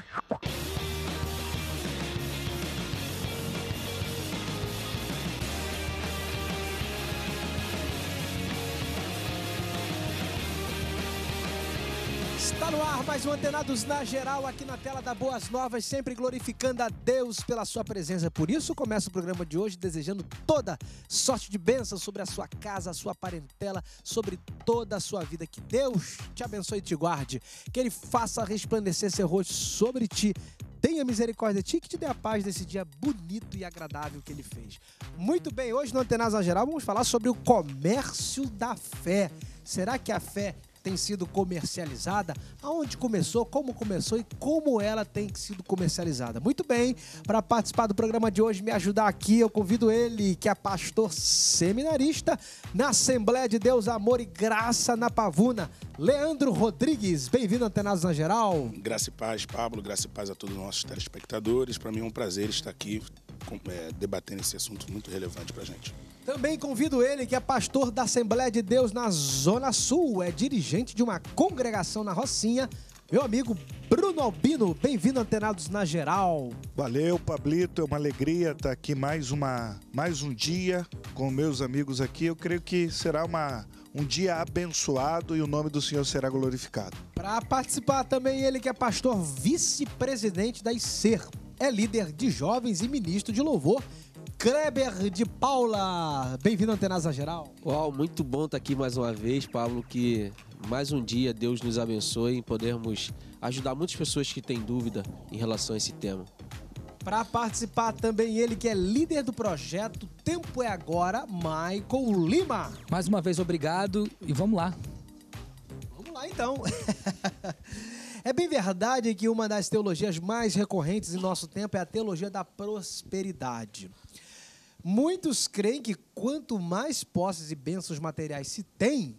you Tá no ar mais um Antenados na Geral aqui na tela da Boas Novas, sempre glorificando a Deus pela sua presença. Por isso, começa o programa de hoje desejando toda sorte de bênção sobre a sua casa, a sua parentela, sobre toda a sua vida. Que Deus te abençoe e te guarde. Que Ele faça resplandecer seu rosto sobre ti, tenha misericórdia de ti que te dê a paz desse dia bonito e agradável que ele fez. Muito bem, hoje no Antenas Geral vamos falar sobre o comércio da fé. Será que a fé tem sido comercializada, aonde começou, como começou e como ela tem sido comercializada. Muito bem, para participar do programa de hoje, me ajudar aqui, eu convido ele, que é pastor seminarista na Assembleia de Deus, Amor e Graça na Pavuna, Leandro Rodrigues. Bem-vindo, Antenados na Geral. Graça e paz, Pablo, graça e paz a todos os nossos telespectadores. Para mim é um prazer estar aqui é, debatendo esse assunto muito relevante para a gente. Também convido ele, que é pastor da Assembleia de Deus na Zona Sul, é dirigente de uma congregação na Rocinha, meu amigo Bruno Albino. Bem-vindo, Antenados na Geral. Valeu, Pablito. É uma alegria estar aqui mais, uma, mais um dia com meus amigos aqui. Eu creio que será uma, um dia abençoado e o nome do Senhor será glorificado. Para participar também, ele que é pastor vice-presidente da ICER, é líder de jovens e ministro de louvor Kleber de Paula. Bem-vindo à Antenasa Geral. Uau, muito bom estar tá aqui mais uma vez, Pablo, que mais um dia Deus nos abençoe em podermos ajudar muitas pessoas que têm dúvida em relação a esse tema. Para participar também ele que é líder do projeto Tempo é Agora, Michael Lima. Mais uma vez obrigado e vamos lá. Vamos lá então. É bem verdade que uma das teologias mais recorrentes em nosso tempo é a teologia da prosperidade. Muitos creem que quanto mais posses e bênçãos materiais se tem,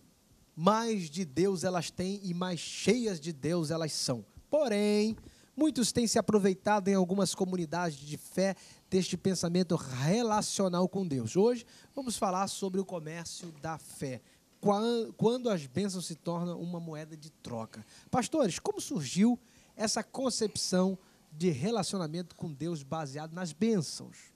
mais de Deus elas têm e mais cheias de Deus elas são. Porém, muitos têm se aproveitado em algumas comunidades de fé deste pensamento relacional com Deus. Hoje vamos falar sobre o comércio da fé. Quando as bênçãos se tornam uma moeda de troca. Pastores, como surgiu essa concepção de relacionamento com Deus baseado nas bênçãos?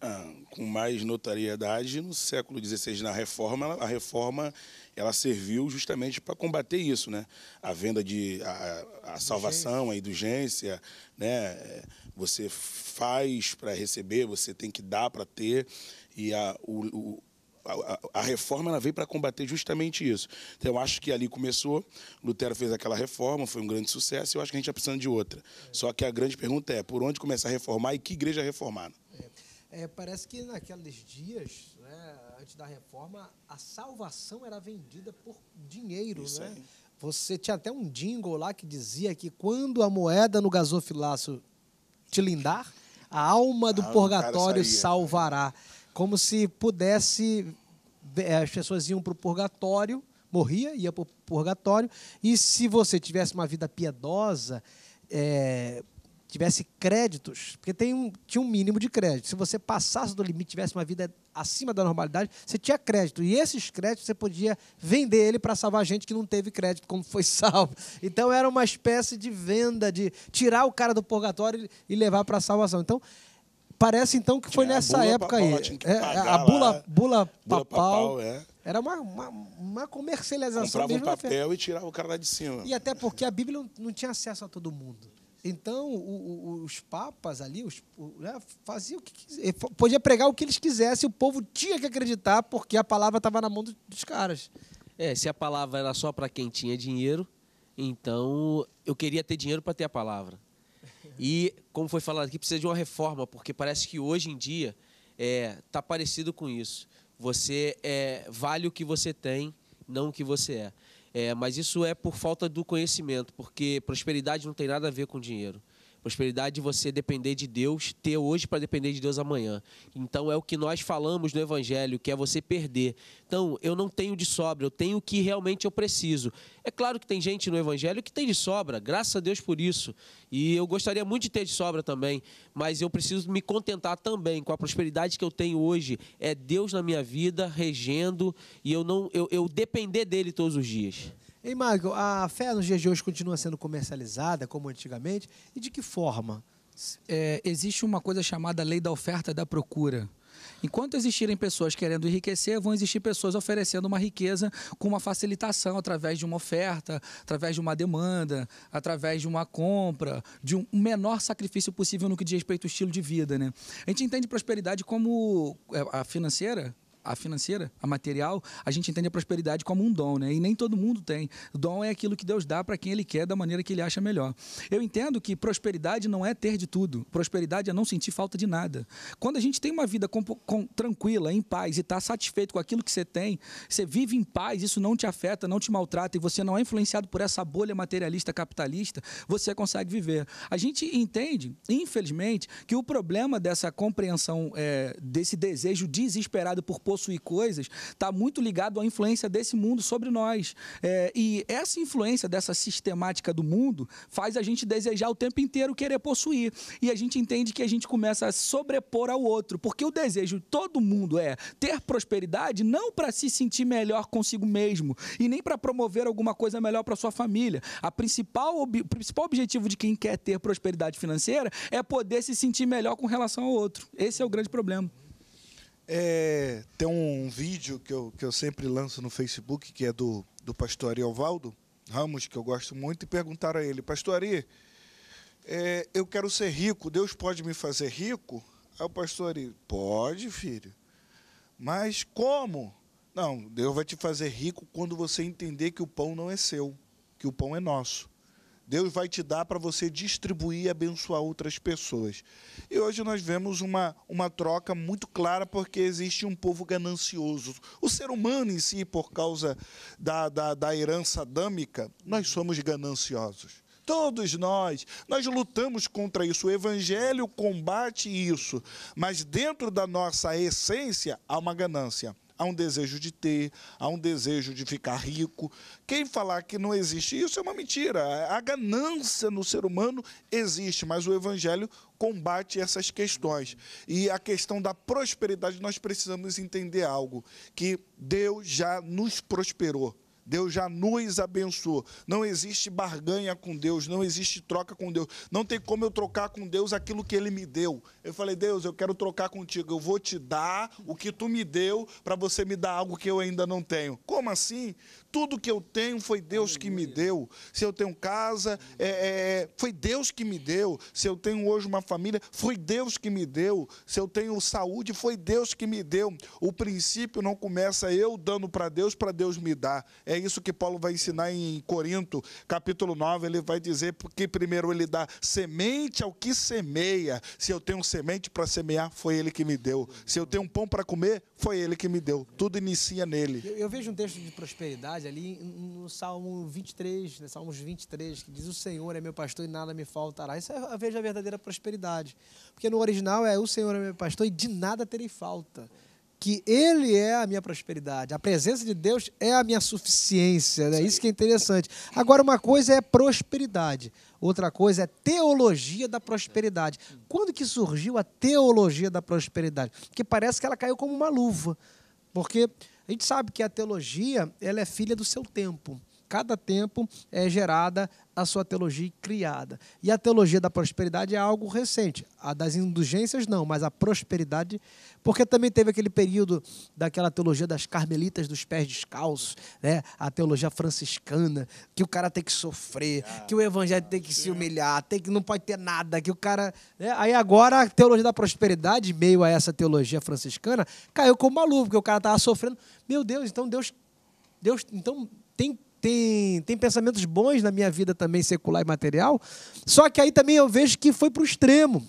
Ah, com mais notoriedade no século XVI na reforma a reforma ela serviu justamente para combater isso né a venda de a, a salvação a indulgência né é, você faz para receber você tem que dar para ter e a, o, o a, a, a, reforma ela veio para combater justamente isso. Então, eu acho que ali começou, Lutero fez aquela reforma, foi um grande sucesso, e eu acho que a gente está precisando de outra. É. Só que a grande pergunta é, por onde começar a reformar e que igreja reformar? Né? É, parece que naqueles dias, né, antes da reforma, a salvação era vendida por dinheiro, Isso né? Aí. Você tinha até um jingle lá que dizia que quando a moeda no gasofilaço tilindar, a alma do ah, purgatório salvará. Como se pudesse, é, as pessoas iam para o purgatório, morria, ia para o purgatório, e se você tivesse uma vida piedosa, é, tivesse créditos, porque tem um, tinha um mínimo de crédito. Se você passasse do limite, tivesse uma vida acima da normalidade, você tinha crédito. E esses créditos você podia vender ele para salvar gente que não teve crédito, como foi salvo. Então era uma espécie de venda, de tirar o cara do purgatório e levar para a salvação. Então, parece então que foi nessa época papal, aí. É, a bula, lá, bula papal. Bula papal é. Era uma, uma, uma comercialização. Comprava um papel e tirava o cara lá de cima. E até porque a Bíblia não, não tinha acesso a todo mundo. Então, o, o, os papas ali os, né, faziam o que eh, podia pregar o que eles quisessem, o povo tinha que acreditar, porque a palavra estava na mão dos, dos caras. É, se a palavra era só para quem tinha dinheiro, então eu queria ter dinheiro para ter a palavra. E, como foi falado aqui, precisa de uma reforma, porque parece que hoje em dia está é, tá parecido com isso. Você é, vale o que você tem, não o que você é. É, mas isso é por falta do conhecimento, porque prosperidade não tem nada a ver com dinheiro. Prosperidade de você depender de Deus, ter hoje para depender de Deus amanhã. Então é o que nós falamos no Evangelho, que é você perder. Então, eu não tenho de sobra, eu tenho o que realmente eu preciso. É claro que tem gente no Evangelho que tem de sobra, graças a Deus por isso. E eu gostaria muito de ter de sobra também, mas eu preciso me contentar também com a prosperidade que eu tenho hoje. É Deus na minha vida, regendo, e eu não eu, eu depender dele todos os dias. Ei, Magno, a fé nos dias de hoje continua sendo comercializada como antigamente? E de que forma? É, existe uma coisa chamada lei da oferta e da procura. Enquanto existirem pessoas querendo enriquecer, vão existir pessoas oferecendo uma riqueza com uma facilitação através de uma oferta, através de uma demanda, através de uma compra, de um menor sacrifício possível no que diz respeito ao estilo de vida. Né? A gente entende prosperidade como é, a financeira, a financeira, a material, a gente entende a prosperidade como um dom, né? E nem todo mundo tem. Dom é aquilo que Deus dá para quem Ele quer, da maneira que Ele acha melhor. Eu entendo que prosperidade não é ter de tudo. Prosperidade é não sentir falta de nada. Quando a gente tem uma vida com, com, tranquila, em paz e está satisfeito com aquilo que você tem, você vive em paz, isso não te afeta, não te maltrata e você não é influenciado por essa bolha materialista capitalista, você consegue viver. A gente entende, infelizmente, que o problema dessa compreensão, é, desse desejo desesperado por possuir possuir coisas está muito ligado à influência desse mundo sobre nós. É, e essa influência dessa sistemática do mundo faz a gente desejar o tempo inteiro querer possuir. E a gente entende que a gente começa a sobrepor ao outro, porque o desejo de todo mundo é ter prosperidade não para se sentir melhor consigo mesmo e nem para promover alguma coisa melhor para sua família. A principal, o principal objetivo de quem quer ter prosperidade financeira é poder se sentir melhor com relação ao outro. Esse é o grande problema. É, tem um vídeo que eu, que eu sempre lanço no Facebook, que é do, do pastor Ari Valdo Ramos, que eu gosto muito, e perguntaram a ele, pastor Ari, é, eu quero ser rico, Deus pode me fazer rico? Aí o pastor Ari, pode, filho. Mas como? Não, Deus vai te fazer rico quando você entender que o pão não é seu, que o pão é nosso. Deus vai te dar para você distribuir e abençoar outras pessoas. E hoje nós vemos uma, uma troca muito clara, porque existe um povo ganancioso. O ser humano em si, por causa da, da, da herança adâmica, nós somos gananciosos. Todos nós, nós lutamos contra isso. O Evangelho combate isso. Mas dentro da nossa essência há uma ganância há um desejo de ter, há um desejo de ficar rico. Quem falar que não existe isso é uma mentira. A ganância no ser humano existe, mas o Evangelho combate essas questões. E a questão da prosperidade, nós precisamos entender algo: que Deus já nos prosperou. Deus já nos abençoou. Não existe barganha com Deus, não existe troca com Deus. Não tem como eu trocar com Deus aquilo que Ele me deu. Eu falei, Deus, eu quero trocar contigo. Eu vou te dar o que tu me deu para você me dar algo que eu ainda não tenho. Como assim? Tudo que eu tenho foi Deus que me deu. Se eu tenho casa, é, é, foi Deus que me deu. Se eu tenho hoje uma família, foi Deus que me deu. Se eu tenho saúde, foi Deus que me deu. O princípio não começa eu dando para Deus, para Deus me dar. É isso que Paulo vai ensinar em Corinto, capítulo 9. Ele vai dizer que primeiro ele dá semente ao que semeia. Se eu tenho semente para semear, foi ele que me deu. Se eu tenho um pão para comer, foi ele que me deu. Tudo inicia nele. eu, eu vejo um texto de prosperidade verdade ali no Salmo 23, né, Salmos 23, que diz: O Senhor é meu pastor e nada me faltará. Isso é a vez da verdadeira prosperidade. Porque no original é: O Senhor é meu pastor e de nada terei falta. Que Ele é a minha prosperidade. A presença de Deus é a minha suficiência. É né? isso que é interessante. Agora, uma coisa é prosperidade, outra coisa é teologia da prosperidade. Quando que surgiu a teologia da prosperidade? Porque parece que ela caiu como uma luva. Porque a gente sabe que a teologia ela é filha do seu tempo cada tempo é gerada a sua teologia criada. E a teologia da prosperidade é algo recente. A das indulgências, não, mas a prosperidade, porque também teve aquele período daquela teologia das carmelitas dos pés descalços, né? a teologia franciscana, que o cara tem que sofrer, ah, que o evangelho tem que se humilhar, tem que não pode ter nada, que o cara. Né? Aí agora a teologia da prosperidade, meio a essa teologia franciscana, caiu como uma luva, porque o cara estava sofrendo. Meu Deus, então Deus. Deus então tem tem, tem pensamentos bons na minha vida também, secular e material. Só que aí também eu vejo que foi para o extremo.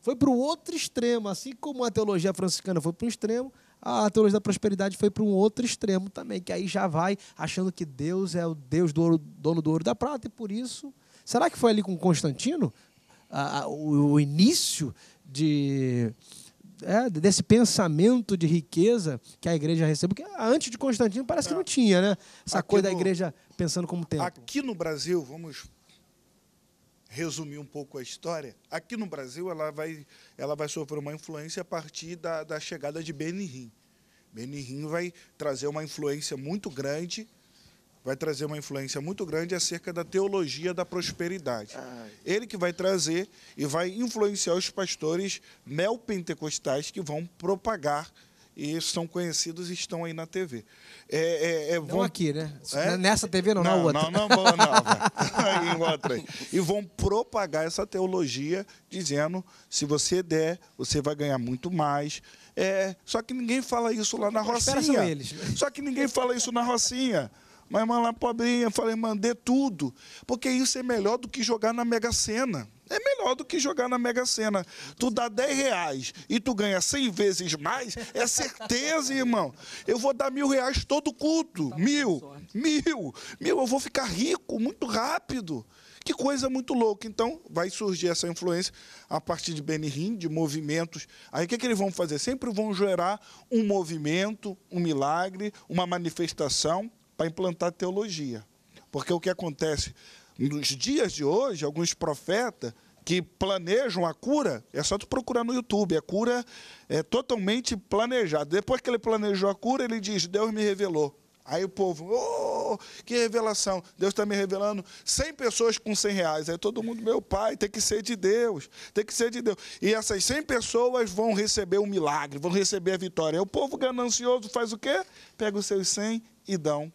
Foi para o outro extremo. Assim como a teologia franciscana foi para um extremo, a teologia da prosperidade foi para um outro extremo também, que aí já vai achando que Deus é o Deus do ouro, dono do ouro da prata, e por isso. Será que foi ali com Constantino? Ah, o, o início de é, desse pensamento de riqueza que a igreja recebe. Porque antes de Constantino parece que não é. tinha, né? Essa aqui coisa no, da igreja pensando como templo. Aqui no Brasil, vamos resumir um pouco a história. Aqui no Brasil, ela vai, ela vai sofrer uma influência a partir da, da chegada de Benirim Benirim vai trazer uma influência muito grande vai trazer uma influência muito grande acerca da teologia da prosperidade. Ai. Ah. Ele que vai trazer e vai influenciar os pastores neopentecostais que vão propagar e são conhecidos e estão aí na TV. É, é, é, vão... Não aqui, né? É? Nessa TV não, não, na outra. Não, não, não. não. em outra. E vão propagar essa teologia dizendo, se você der, você vai ganhar muito mais. É, só que ninguém fala isso lá na Rocinha. Só que ninguém fala isso na Rocinha. Mas irmã lá pobrinha, falei, mandei tudo. Porque isso é melhor do que jogar na Mega Sena. É melhor do que jogar na Mega Sena. Tu dá 10 reais e tu ganha 100 vezes mais, é certeza, irmão. Eu vou dar mil reais todo culto. Tá mil, mil, mil. Eu vou ficar rico muito rápido. Que coisa muito louca. Então, vai surgir essa influência a partir de Benihim, de movimentos. Aí, o que, é que eles vão fazer? Sempre vão gerar um movimento, um milagre, uma manifestação, para implantar teologia. Porque o que acontece nos dias de hoje, alguns profetas que planejam a cura, é só tu procurar no YouTube, a cura é totalmente planejada. Depois que ele planejou a cura, ele diz: Deus me revelou. Aí o povo, oh, que revelação, Deus está me revelando 100 pessoas com 100 reais. Aí todo mundo, meu pai, tem que ser de Deus, tem que ser de Deus. E essas 100 pessoas vão receber o um milagre, vão receber a vitória. Aí o povo ganancioso faz o quê? Pega os seus 100 e dão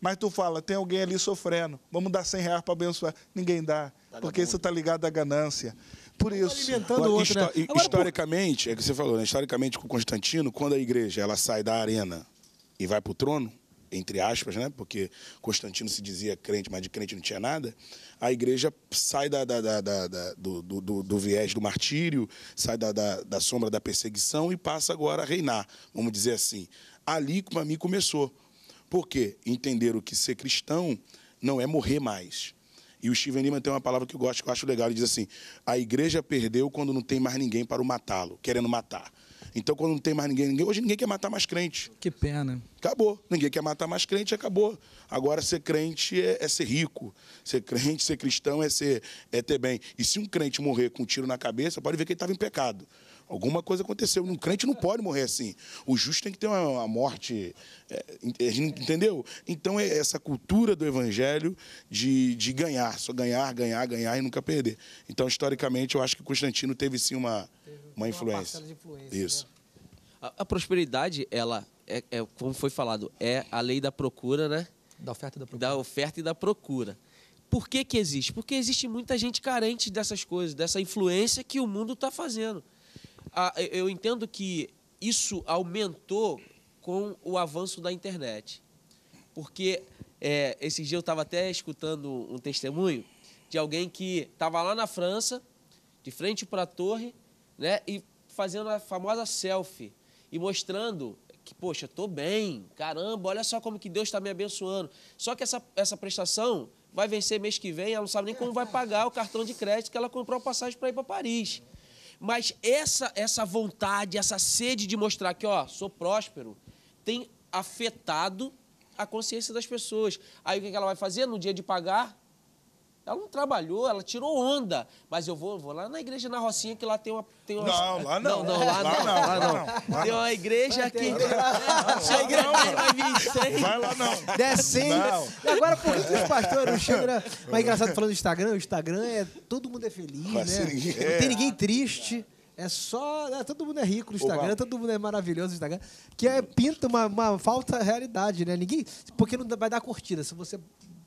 mas tu fala, tem alguém ali sofrendo, vamos dar 100 reais para abençoar. Ninguém dá, tá porque isso está ligado à ganância. Por isso. Alimentando Agora, outro, né? historicamente, é o que você falou, né? historicamente com Constantino, quando a igreja ela sai da arena e vai para o trono, entre aspas, né? porque Constantino se dizia crente, mas de crente não tinha nada, a igreja sai da, da, da, da do, do, do, viés do martírio, sai da, da sombra da perseguição e passa agora a reinar, vamos dizer assim. Ali, para mim, começou por quê? Entenderam que ser cristão não é morrer mais. E o Steven Lima tem uma palavra que eu gosto, que eu acho legal. Ele diz assim: a igreja perdeu quando não tem mais ninguém para o matá-lo, querendo matar. Então, quando não tem mais ninguém, ninguém, hoje ninguém quer matar mais crente. Que pena. Acabou. Ninguém quer matar mais crente, acabou. Agora, ser crente é, é ser rico. Ser crente, ser cristão é, ser, é ter bem. E se um crente morrer com um tiro na cabeça, pode ver que ele estava em pecado. Alguma coisa aconteceu. Um crente não pode morrer assim. O justo tem que ter uma, uma morte. É, entendeu? Então, é essa cultura do evangelho de, de ganhar, só ganhar, ganhar, ganhar e nunca perder. Então, historicamente, eu acho que Constantino teve sim uma, teve uma influência. Uma influência. Né? Isso. Né? A, a, prosperidade, ela, é, é, como foi falado, é a lei da procura, né? Da oferta e da procura. Da oferta e da procura. Por que, que existe? Porque existe muita gente carente dessas coisas, dessa influência que o mundo está fazendo. Ah, eu entendo que isso aumentou com o avanço da internet. Porque é, esses dias eu estava até escutando um testemunho de alguém que estava lá na França, de frente para a torre, né, e fazendo a famosa selfie e mostrando que, poxa, estou bem, caramba, olha só como que Deus está me abençoando. Só que essa, essa prestação vai vencer mês que vem, ela não sabe nem como vai pagar o cartão de crédito que ela comprou passagem para ir para Paris. Mas essa, essa vontade, essa sede de mostrar que, ó, sou próspero, tem afetado a consciência das pessoas. Aí o que ela vai fazer no dia de pagar? Ela não trabalhou, ela tirou onda. Mas eu vou, vou lá na igreja na Rocinha, que lá tem uma. Tem uma... Não, lá não. Não, não, lá, lá não, não, lá não. Tem uma igreja aqui. Tem a não. vai lá não. Descendo. Agora, por que os pastores não chegam. Mas é engraçado falando do Instagram, o Instagram é. Todo mundo é feliz, né? Não tem ninguém triste. É só. Né, todo mundo é rico no Instagram, todo mundo é maravilhoso no Instagram. Que é, pinta uma, uma falta de realidade, né? Ninguém. Porque não vai dar curtida. Se você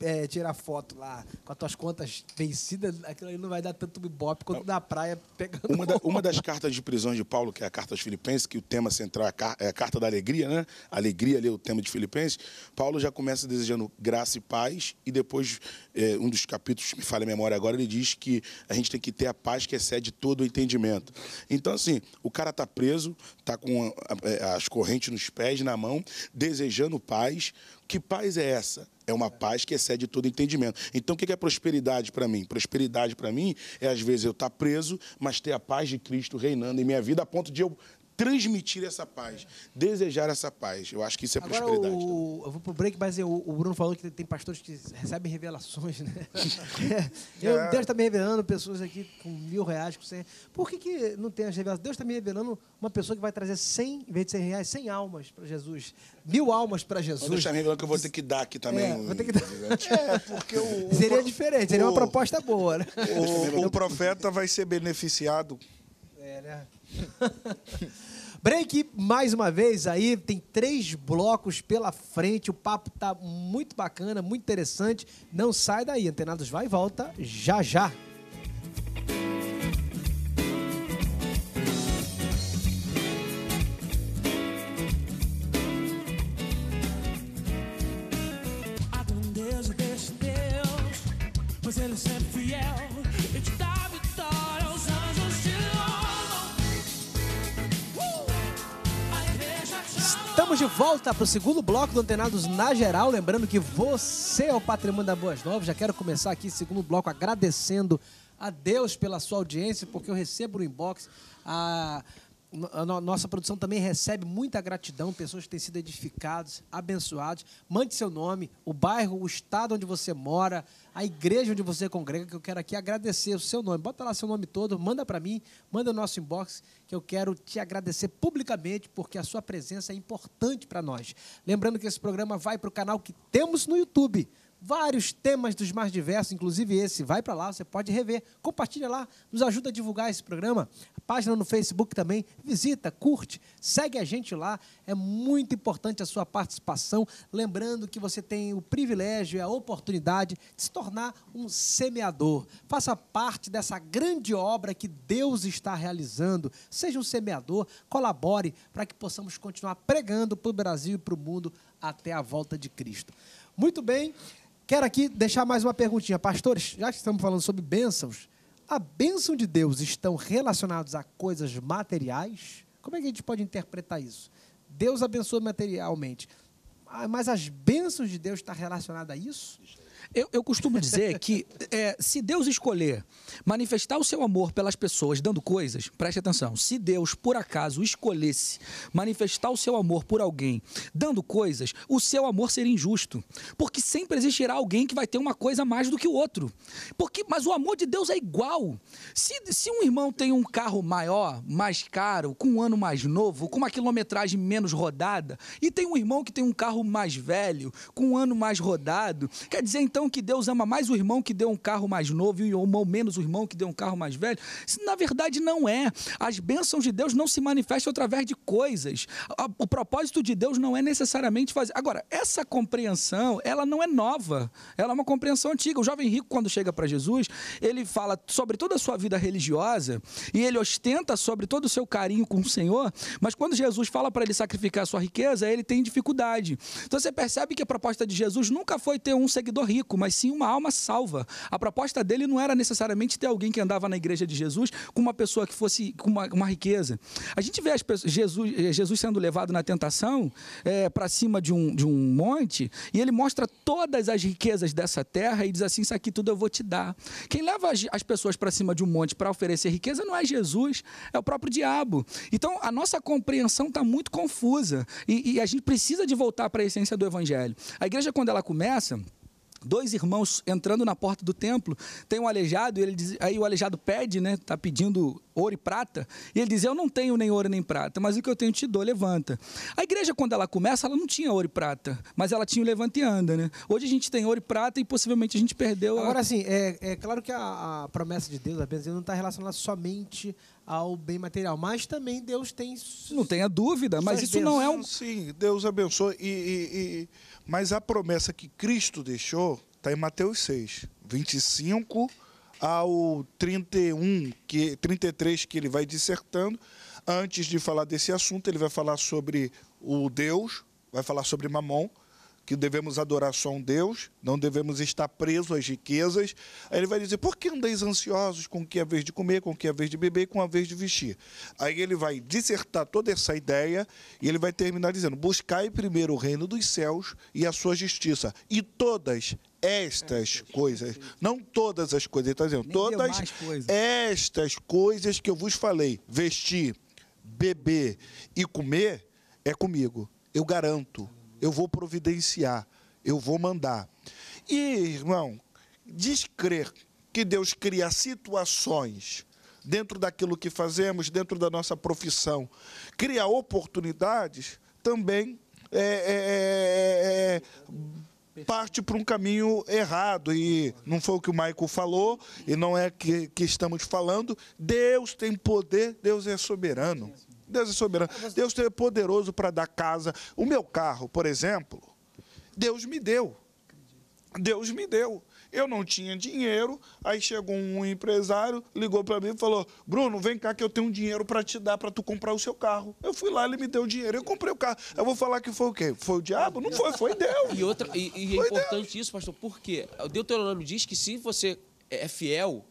é, tirar foto lá com as tuas contas vencidas, aquilo ali não vai dar tanto ibope quanto na praia pegando. Uma, da, uma das cartas de prisão de Paulo, que é a carta aos Filipenses, que o tema central é a é carta da alegria, né? Alegria ali é o tema de Filipenses. Paulo já começa desejando graça e paz, e depois, é, um dos capítulos, me fala a memória agora, ele diz que a gente tem que ter a paz que excede todo o entendimento. Então, assim, o cara tá preso, tá com a, é, a, as correntes nos pés, na mão, desejando paz, que paz é essa? É uma paz que excede todo entendimento. Então, o que é prosperidade para mim? Prosperidade para mim é, às vezes, eu estar tá preso, mas ter a paz de Cristo reinando em minha vida, a ponto de eu transmitir essa paz, desejar essa paz. Eu acho que isso é Agora prosperidade. O, eu vou pro break, mas eu, o Bruno falou que tem pastores que recebem revelações, né? eu, é. Deus está me revelando pessoas aqui com mil reais, com cem. Por que, que não tem as revelações? Deus está me revelando uma pessoa que vai trazer cem, em vez de cem reais, cem almas para Jesus, mil almas para Jesus. Deus está me revelando que eu vou ter que dar aqui também. É, vou ter que dar. é porque o, seria diferente, seria o, uma proposta boa. Né? Tá o profeta vai ser beneficiado. É, né? Break mais uma vez aí, tem três blocos pela frente, o papo tá muito bacana, muito interessante. Não sai daí, Antenados vai e volta já já. ele é sempre fiel. Estamos de volta para o segundo bloco do Antenados na Geral. Lembrando que você é o patrimônio da Boas Novas. Já quero começar aqui esse segundo bloco agradecendo a Deus pela sua audiência, porque eu recebo no inbox a a nossa produção também recebe muita gratidão, pessoas que têm sido edificadas, abençoadas. Mande seu nome, o bairro, o estado onde você mora, a igreja onde você congrega, que eu quero aqui agradecer o seu nome. Bota lá seu nome todo, manda para mim, manda no nosso inbox, que eu quero te agradecer publicamente, porque a sua presença é importante para nós. Lembrando que esse programa vai para o canal que temos no YouTube vários temas dos mais diversos, inclusive esse. Vai para lá, você pode rever. Compartilha lá, nos ajuda a divulgar esse programa. A página no Facebook também. Visita, curte, segue a gente lá. É muito importante a sua participação. Lembrando que você tem o privilégio e a oportunidade de se tornar um semeador. Faça parte dessa grande obra que Deus está realizando. Seja um semeador, colabore para que possamos continuar pregando para o Brasil e para o mundo até a volta de Cristo. Muito bem, Quero aqui deixar mais uma perguntinha. Pastores, já que estamos falando sobre bênçãos, a bênção de Deus estão relacionados a coisas materiais? Como é que a gente pode interpretar isso? Deus abençoa materialmente, ah, mas as bênçãos de Deus estão relacionadas a isso? Eu, eu costumo dizer que é, se Deus escolher manifestar o seu amor pelas pessoas dando coisas, preste atenção, se Deus por acaso escolhesse manifestar o seu amor por alguém dando coisas, o seu amor seria injusto. Porque sempre existirá alguém que vai ter uma coisa mais do que o outro. Porque, mas o amor de Deus é igual. Se, se um irmão tem um carro maior, mais caro, com um ano mais novo, com uma quilometragem menos rodada, e tem um irmão que tem um carro mais velho, com um ano mais rodado, quer dizer então que Deus ama mais o irmão que deu um carro mais novo e o irmão menos o irmão que deu um carro mais velho? Na verdade, não é. As bênçãos de Deus não se manifestam através de coisas. O propósito de Deus não é necessariamente fazer. Agora, essa compreensão, ela não é nova. Ela é uma compreensão antiga. O jovem rico, quando chega para Jesus, ele fala sobre toda a sua vida religiosa e ele ostenta sobre todo o seu carinho com o Senhor, mas quando Jesus fala para ele sacrificar a sua riqueza, ele tem dificuldade. Então você percebe que a proposta de Jesus nunca foi ter um seguidor rico rico, mas sim uma alma salva. A proposta dele não era necessariamente ter alguém que andava na igreja de Jesus com uma pessoa que fosse com uma, uma riqueza. A gente vê pessoas, Jesus, eh, Jesus sendo levado na tentação é, eh, para cima de um, de um monte e ele mostra todas as riquezas dessa terra e diz assim: Isso aqui tudo eu vou te dar. Quem leva as, as pessoas para cima de um monte para oferecer riqueza não é Jesus, é o próprio diabo. Então a nossa compreensão está muito confusa e, e a gente precisa de voltar para a essência do evangelho. A igreja, quando ela começa, dois irmãos entrando na porta do templo, tem um aleijado, e ele diz, aí o aleijado pede, né? Está pedindo ouro e prata, e ele diz: Eu não tenho nem ouro nem prata, mas o que eu tenho te dou, levanta. A igreja, quando ela começa, ela não tinha ouro e prata, mas ela tinha o levante e anda, né? Hoje a gente tem ouro e prata e possivelmente a gente perdeu. Agora, a... sim, é, é claro que a, a, promessa de Deus, a bênção, não está relacionada somente ao bem material, mas também Deus tem. Não tenha dúvida, mas isso não é um. Sim, Deus abençoa e... e, e mas a promessa que Cristo deixou está em Mateus 6, 25 ao 31, que, 33, que ele vai dissertando. Antes de falar desse assunto, ele vai falar sobre o Deus, vai falar sobre Mamon, que devemos adorar só um Deus, não devemos estar presos às riquezas. Aí ele vai dizer: por que andeis ansiosos com o que é vez de comer, com o que é vez de beber, com a vez de vestir? Aí ele vai dissertar toda essa ideia e ele vai terminar dizendo: buscai primeiro o reino dos céus e a sua justiça, e todas estas é, coisas, não todas as coisas, ele está dizendo, Nem todas coisas. estas coisas que eu vos falei, vestir, beber e comer, é comigo, eu garanto eu vou providenciar, eu vou mandar. E, irmão, descrer que Deus cria situações dentro daquilo que fazemos, dentro da nossa profissão, cria oportunidades, também é, é, é, é parte para um caminho errado. E não foi o que o Maico falou, e não é que, que estamos falando. Deus tem poder, Deus é soberano. Deus é soberano. Deus é poderoso para dar casa. O meu carro, por exemplo, Deus me deu. Deus me deu. Eu não tinha dinheiro, aí chegou um empresário, ligou para mim e falou: "Bruno, vem cá que eu tenho um dinheiro para te dar para tu comprar o seu carro". Eu fui lá, ele me deu o dinheiro, eu comprei o carro. Eu vou falar que foi o quê? Foi o diabo? Não foi, foi Deus. E outra e, e é importante Deus. isso, pastor, porque o Deuteronômio diz que se você é, é fiel,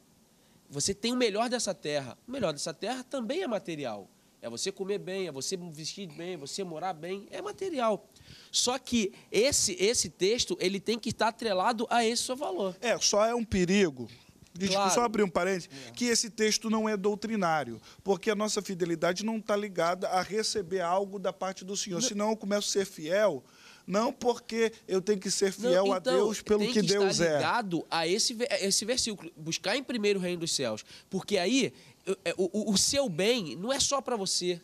você tem o melhor dessa terra. O melhor dessa terra também é material é você comer bem, é você vestir bem, é você morar bem, é material. Só que esse esse texto ele tem que estar atrelado a esse seu valor. É, só é um perigo. Desculpa, claro. só abrir um parênteses, é. que esse texto não é doutrinário, porque a nossa fidelidade não está ligada a receber algo da parte do Senhor. Não. Senão eu começo a ser fiel não porque eu tenho que ser fiel não, então, a Deus pelo que, que Deus é. Tem que estar ligado a esse, a esse versículo, buscar em primeiro o reino dos céus, porque aí é, o, o, o seu bem não é só para você.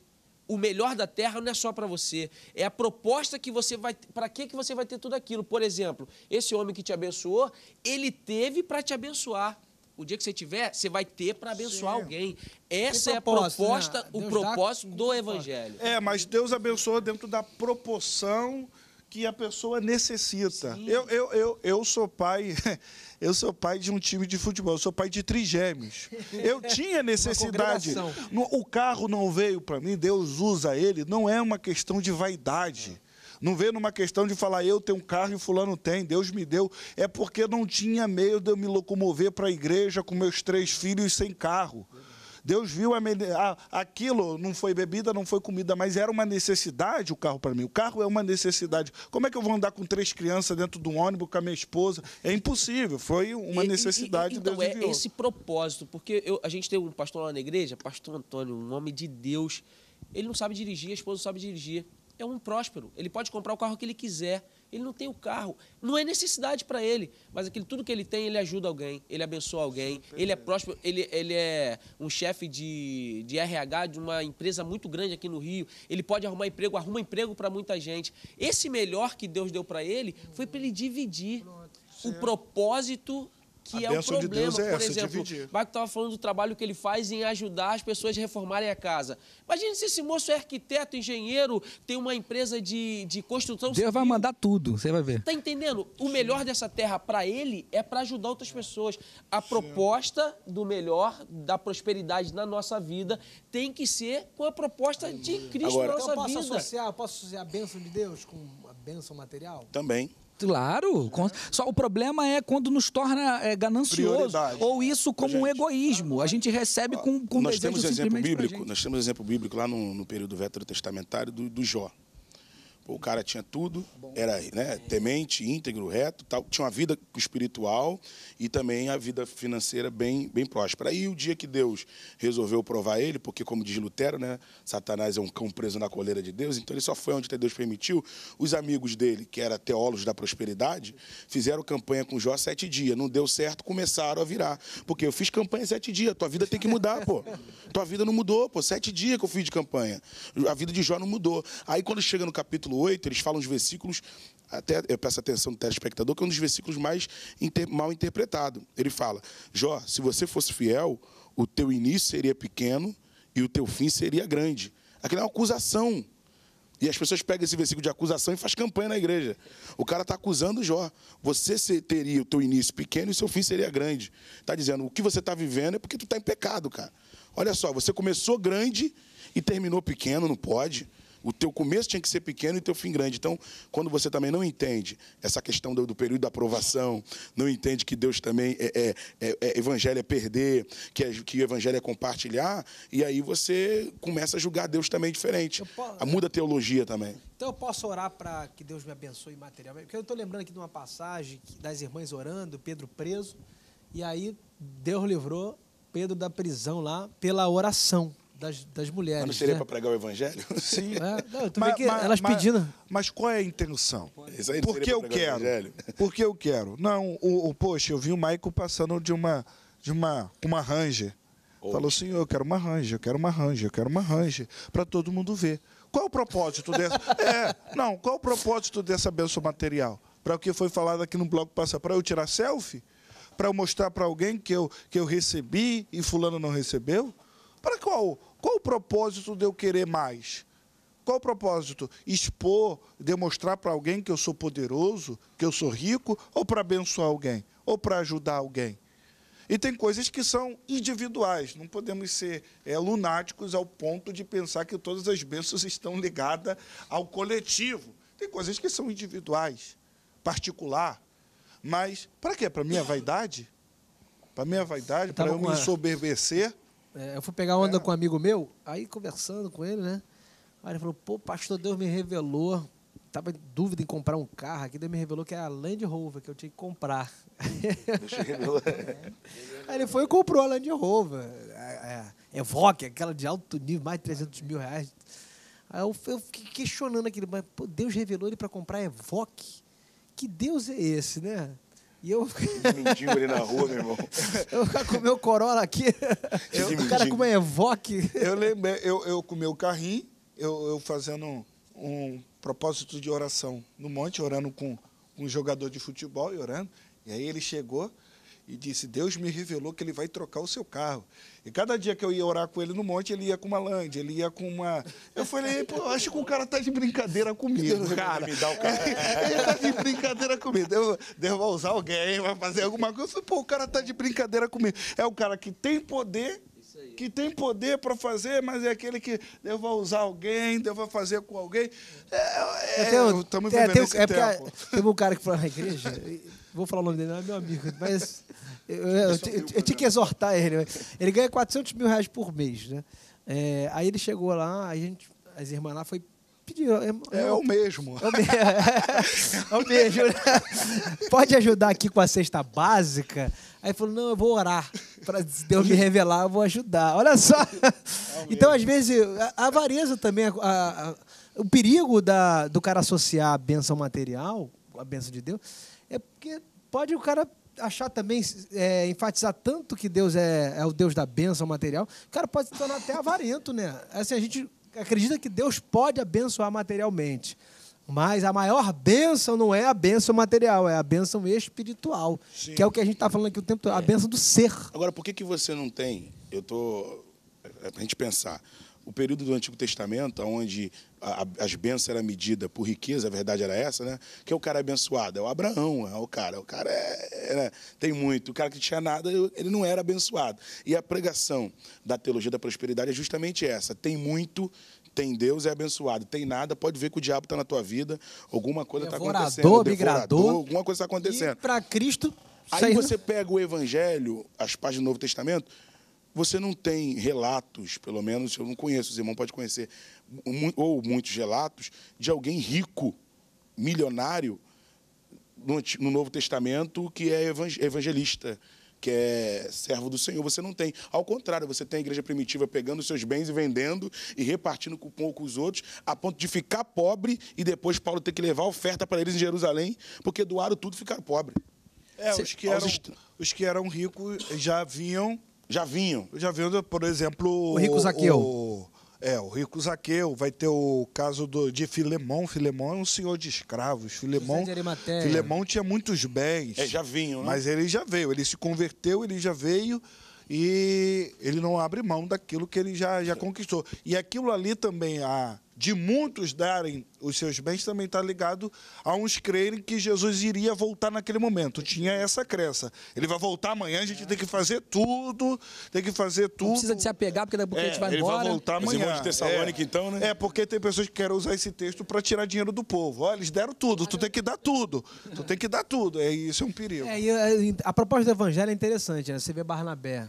O melhor da terra não é só para você. É a proposta que você vai. Para que, que você vai ter tudo aquilo? Por exemplo, esse homem que te abençoou, ele teve para te abençoar. O dia que você tiver, você vai ter para abençoar Sim. alguém. Essa é a né? proposta, né? o propósito dá... do Evangelho. É, mas Deus abençoa dentro da proporção que a pessoa necessita. Eu, eu, eu, eu sou pai, eu sou pai de um time de futebol, eu sou pai de trigêmeos. Eu tinha necessidade. o carro não veio para mim, Deus usa ele, não é uma questão de vaidade. Não vem numa questão de falar, eu tenho um carro e fulano tem, Deus me deu. É porque não tinha meio de eu me locomover para a igreja com meus três filhos sem carro. Deus viu a, a, aquilo, não foi bebida, não foi comida, mas era uma necessidade o carro para mim. O carro é uma necessidade. Como é que eu vou andar com três crianças dentro de um ônibus com a minha esposa? É impossível. Foi uma necessidade. E, e, e então, Deus é enviou. é esse propósito, porque eu, a gente tem um pastor lá na igreja, pastor Antônio, um homem de Deus. Ele não sabe dirigir, a esposa não sabe dirigir. É um próspero. Ele pode comprar o carro que ele quiser ele não tem o carro, não é necessidade para ele, mas aquilo tudo que ele tem, ele ajuda alguém, ele abençoa alguém, Super ele é próspero, ele, ele é um chefe de, de RH de uma empresa muito grande aqui no Rio, ele pode arrumar emprego, arruma emprego para muita gente. Esse melhor que Deus deu para ele foi para ele dividir Pronto, o propósito que a é o problema, de é por essa, exemplo, O Marco estava falando do trabalho que ele faz em ajudar as pessoas a reformarem a casa. Imagina se esse moço é arquiteto, engenheiro, tem uma empresa de, de construção. Deus civil. vai mandar tudo, você vai ver. Tá entendendo? O melhor Sim. dessa terra para ele é para ajudar outras pessoas. A Sim. proposta do melhor, da prosperidade na nossa vida, tem que ser com a proposta de Cristo Agora, na nossa então, eu posso vida. Associar, eu posso associar a bênção de Deus com a bênção material? Também. Claro. É. Só o problema é quando nos torna é, ganancioso ou isso como gente. um egoísmo. A gente recebe com, com nós desejo temos exemplo bíblico. Nós temos exemplo bíblico lá no, no período veterotestamentário do, do Jó. O cara tinha tudo, era né, temente, íntegro, reto, tal. tinha uma vida espiritual e também a vida financeira bem, bem próspera. Aí o dia que Deus resolveu provar ele, porque como diz Lutero, né, Satanás é um cão preso na coleira de Deus, então ele só foi onde Deus permitiu. Os amigos dele, que eram teólogos da prosperidade, fizeram campanha com Jó sete dias. Não deu certo, começaram a virar. Porque eu fiz campanha sete dias, tua vida tem que mudar, pô. Tua vida não mudou, pô. Sete dias que eu fiz de campanha. A vida de Jó não mudou. Aí quando chega no capítulo 8, eles falam os versículos, até eu peço atenção do telespectador, que é um dos versículos mais inter, mal interpretado. Ele fala: Jó, se você fosse fiel, o teu início seria pequeno e o teu fim seria grande. Aquilo é uma acusação. E as pessoas pegam esse versículo de acusação e faz campanha na igreja. O cara está acusando Jó. Você teria o teu início pequeno e o seu fim seria grande. Está dizendo, o que você está vivendo é porque tu está em pecado, cara. Olha só, você começou grande e terminou pequeno, não pode. O teu começo tinha que ser pequeno e o teu fim grande. Então, quando você também não entende essa questão do, do período da aprovação, não entende que Deus também é, é, é, é evangelho é perder, que, é, que o evangelho é compartilhar, e aí você começa a julgar Deus também diferente. Posso... Ah, muda a teologia também. Então eu posso orar para que Deus me abençoe materialmente, porque eu estou lembrando aqui de uma passagem das irmãs orando, Pedro preso, e aí Deus livrou Pedro da prisão lá pela oração das, das mulheres. Mas não seria né? para pregar o evangelho? Sim. É, não, mas, que mas, elas pedindo. Mas, mas qual é a intenção? Porque eu quero. Porque eu quero. Não, o, o, poxa, eu vi o Maico passando de uma de uma uma range. Oh. Falou assim, eu quero uma range, eu quero uma range, eu quero uma range para todo mundo ver. Qual é o propósito dessa? é, não, qual é o propósito dessa benção material? Para o que foi falado aqui no bloco passado, para eu tirar selfie? Para eu mostrar para alguém que eu, que eu recebi e fulano não recebeu? Para qual? Qual o propósito de eu querer mais? Qual o propósito? Expor, demonstrar para alguém que eu sou poderoso, que eu sou rico, ou para abençoar alguém, ou para ajudar alguém? E tem coisas que são individuais, não podemos ser é, lunáticos ao ponto de pensar que todas as bênçãos estão ligadas ao coletivo. Tem coisas que são individuais, particular. Mas para quê? Para minha vaidade? Para minha vaidade, para eu me ensoberbecer? Uma é, eu fui pegar onda é. com um amigo meu, aí conversando com ele, né? Aí ele falou, pô, pastor, Deus me revelou. Tava em dúvida em comprar um carro aqui, Deus me revelou que é a Land Rover que eu tinha que comprar. aí ele foi e comprou a Land Rover. É, é, Evoque, aquela de alto nível, mais de 300 mil reais. Aí eu, eu fiquei questionando aquele, mas pô, Deus revelou ele para comprar Evoque. Que Deus é esse, né? E eu. Mendigo ali na rua, meu irmão. Eu ficar com o meu Corolla aqui. Eu, o cara com uma Evoque. Eu lembrei, eu, eu com o meu carrinho, eu, eu fazendo um, propósito de oração no monte, orando com um jogador de futebol e orando. E aí ele chegou, e disse: Deus me revelou que ele vai trocar o seu carro. E cada dia que eu ia orar com ele no monte, ele ia com uma Land, ele ia com uma. Eu falei: pô, acho que o cara tá de brincadeira comigo, cara. Me dá o carro. ele tá de brincadeira comigo. Deus vai usar alguém, vai fazer alguma coisa. Eu falei, pô, o cara tá de brincadeira comigo. É o cara que tem poder que tem poder para fazer, mas é aquele que eu vou usar alguém, eu vou fazer com alguém. É, é, é, tem, é, tem, é porque, teve um cara que falou na igreja, vou falar o nome dele, não é meu amigo, mas eu, eu, eu, eu tinha que exortar ele. Né? Ele ganha 400 mil reais por mês, né? É, aí ele chegou lá, a gente, as irmãs lá foi pedir. É, é, é, é, o mesmo. É né? o, mesmo. é o mesmo. Pode ajudar aqui com a cesta básica? Aí falou: não, eu vou orar. Para Deus me revelar, eu vou ajudar. Olha só. então, às vezes, a avareza também, a, a, o perigo da, do cara associar a benção material, a benção de Deus, é porque Pode o cara achar também, é, enfatizar tanto que Deus é, é o Deus da bênção material, o cara pode se tornar até avarento, né? Assim, a gente acredita que Deus pode abençoar materialmente. Mas a maior bênção não é a bênção material, é a bênção espiritual. Sim. Que é o que a gente está falando aqui o tempo todo, a é. bênção do ser. Agora, por que, que você não tem? Eu estou. É, é para a gente pensar. O período do Antigo Testamento, onde a, as bênçãos eram medidas por riqueza, a verdade era essa, né? Que é o cara abençoado, é o Abraão, é o cara, o cara é, é né? tem muito, o cara que tinha nada, ele não era abençoado. E a pregação da teologia da prosperidade é justamente essa: tem muito, tem Deus é abençoado, tem nada, pode ver que o diabo está na tua vida, alguma coisa está acontecendo, devorador, alguma coisa está acontecendo. Para Cristo, aí você pega o Evangelho, as páginas do Novo Testamento você não tem relatos, pelo menos eu não conheço, os irmãos podem conhecer, ou muitos relatos, de alguém rico, milionário, no Novo Testamento, que é evangelista, que é servo do Senhor. Você não tem. Ao contrário, você tem a igreja primitiva pegando seus bens e vendendo e repartindo com com os outros, a ponto de ficar pobre e depois Paulo ter que levar oferta para eles em Jerusalém, porque doaram tudo e ficaram pobres. É, os que, eram, os que eram ricos já vinham já vinham. Já vinham, por exemplo... O Rico Zaqueu. O, é, o Rico Zaqueu. Vai ter o caso do, de Filemão. Filemão é um senhor de escravos. Filemão, Filemão tinha muitos bens. É, já vinham, né? Mas ele já veio. Ele se converteu, ele já veio e ele não abre mão daquilo que ele já, já conquistou. E aquilo ali também, a de muitos darem os seus bens também está ligado a uns crerem que Jesus iria voltar naquele momento. Tinha essa crença. Ele vai voltar amanhã, a gente tem que fazer tudo, tem que fazer tudo. Não precisa de se apegar, porque daqui a pouco é, a gente é, vai ele embora. Ele vai voltar amanhã. Os de Tessalônica, é, então, né? É, porque tem pessoas que querem usar esse texto para tirar dinheiro do povo. Olha, eles deram tudo, tu tem que dar tudo, tu tem que dar tudo. É, isso é um perigo. É, e é, a, proposta do evangelho é interessante, né? Você vê Barnabé.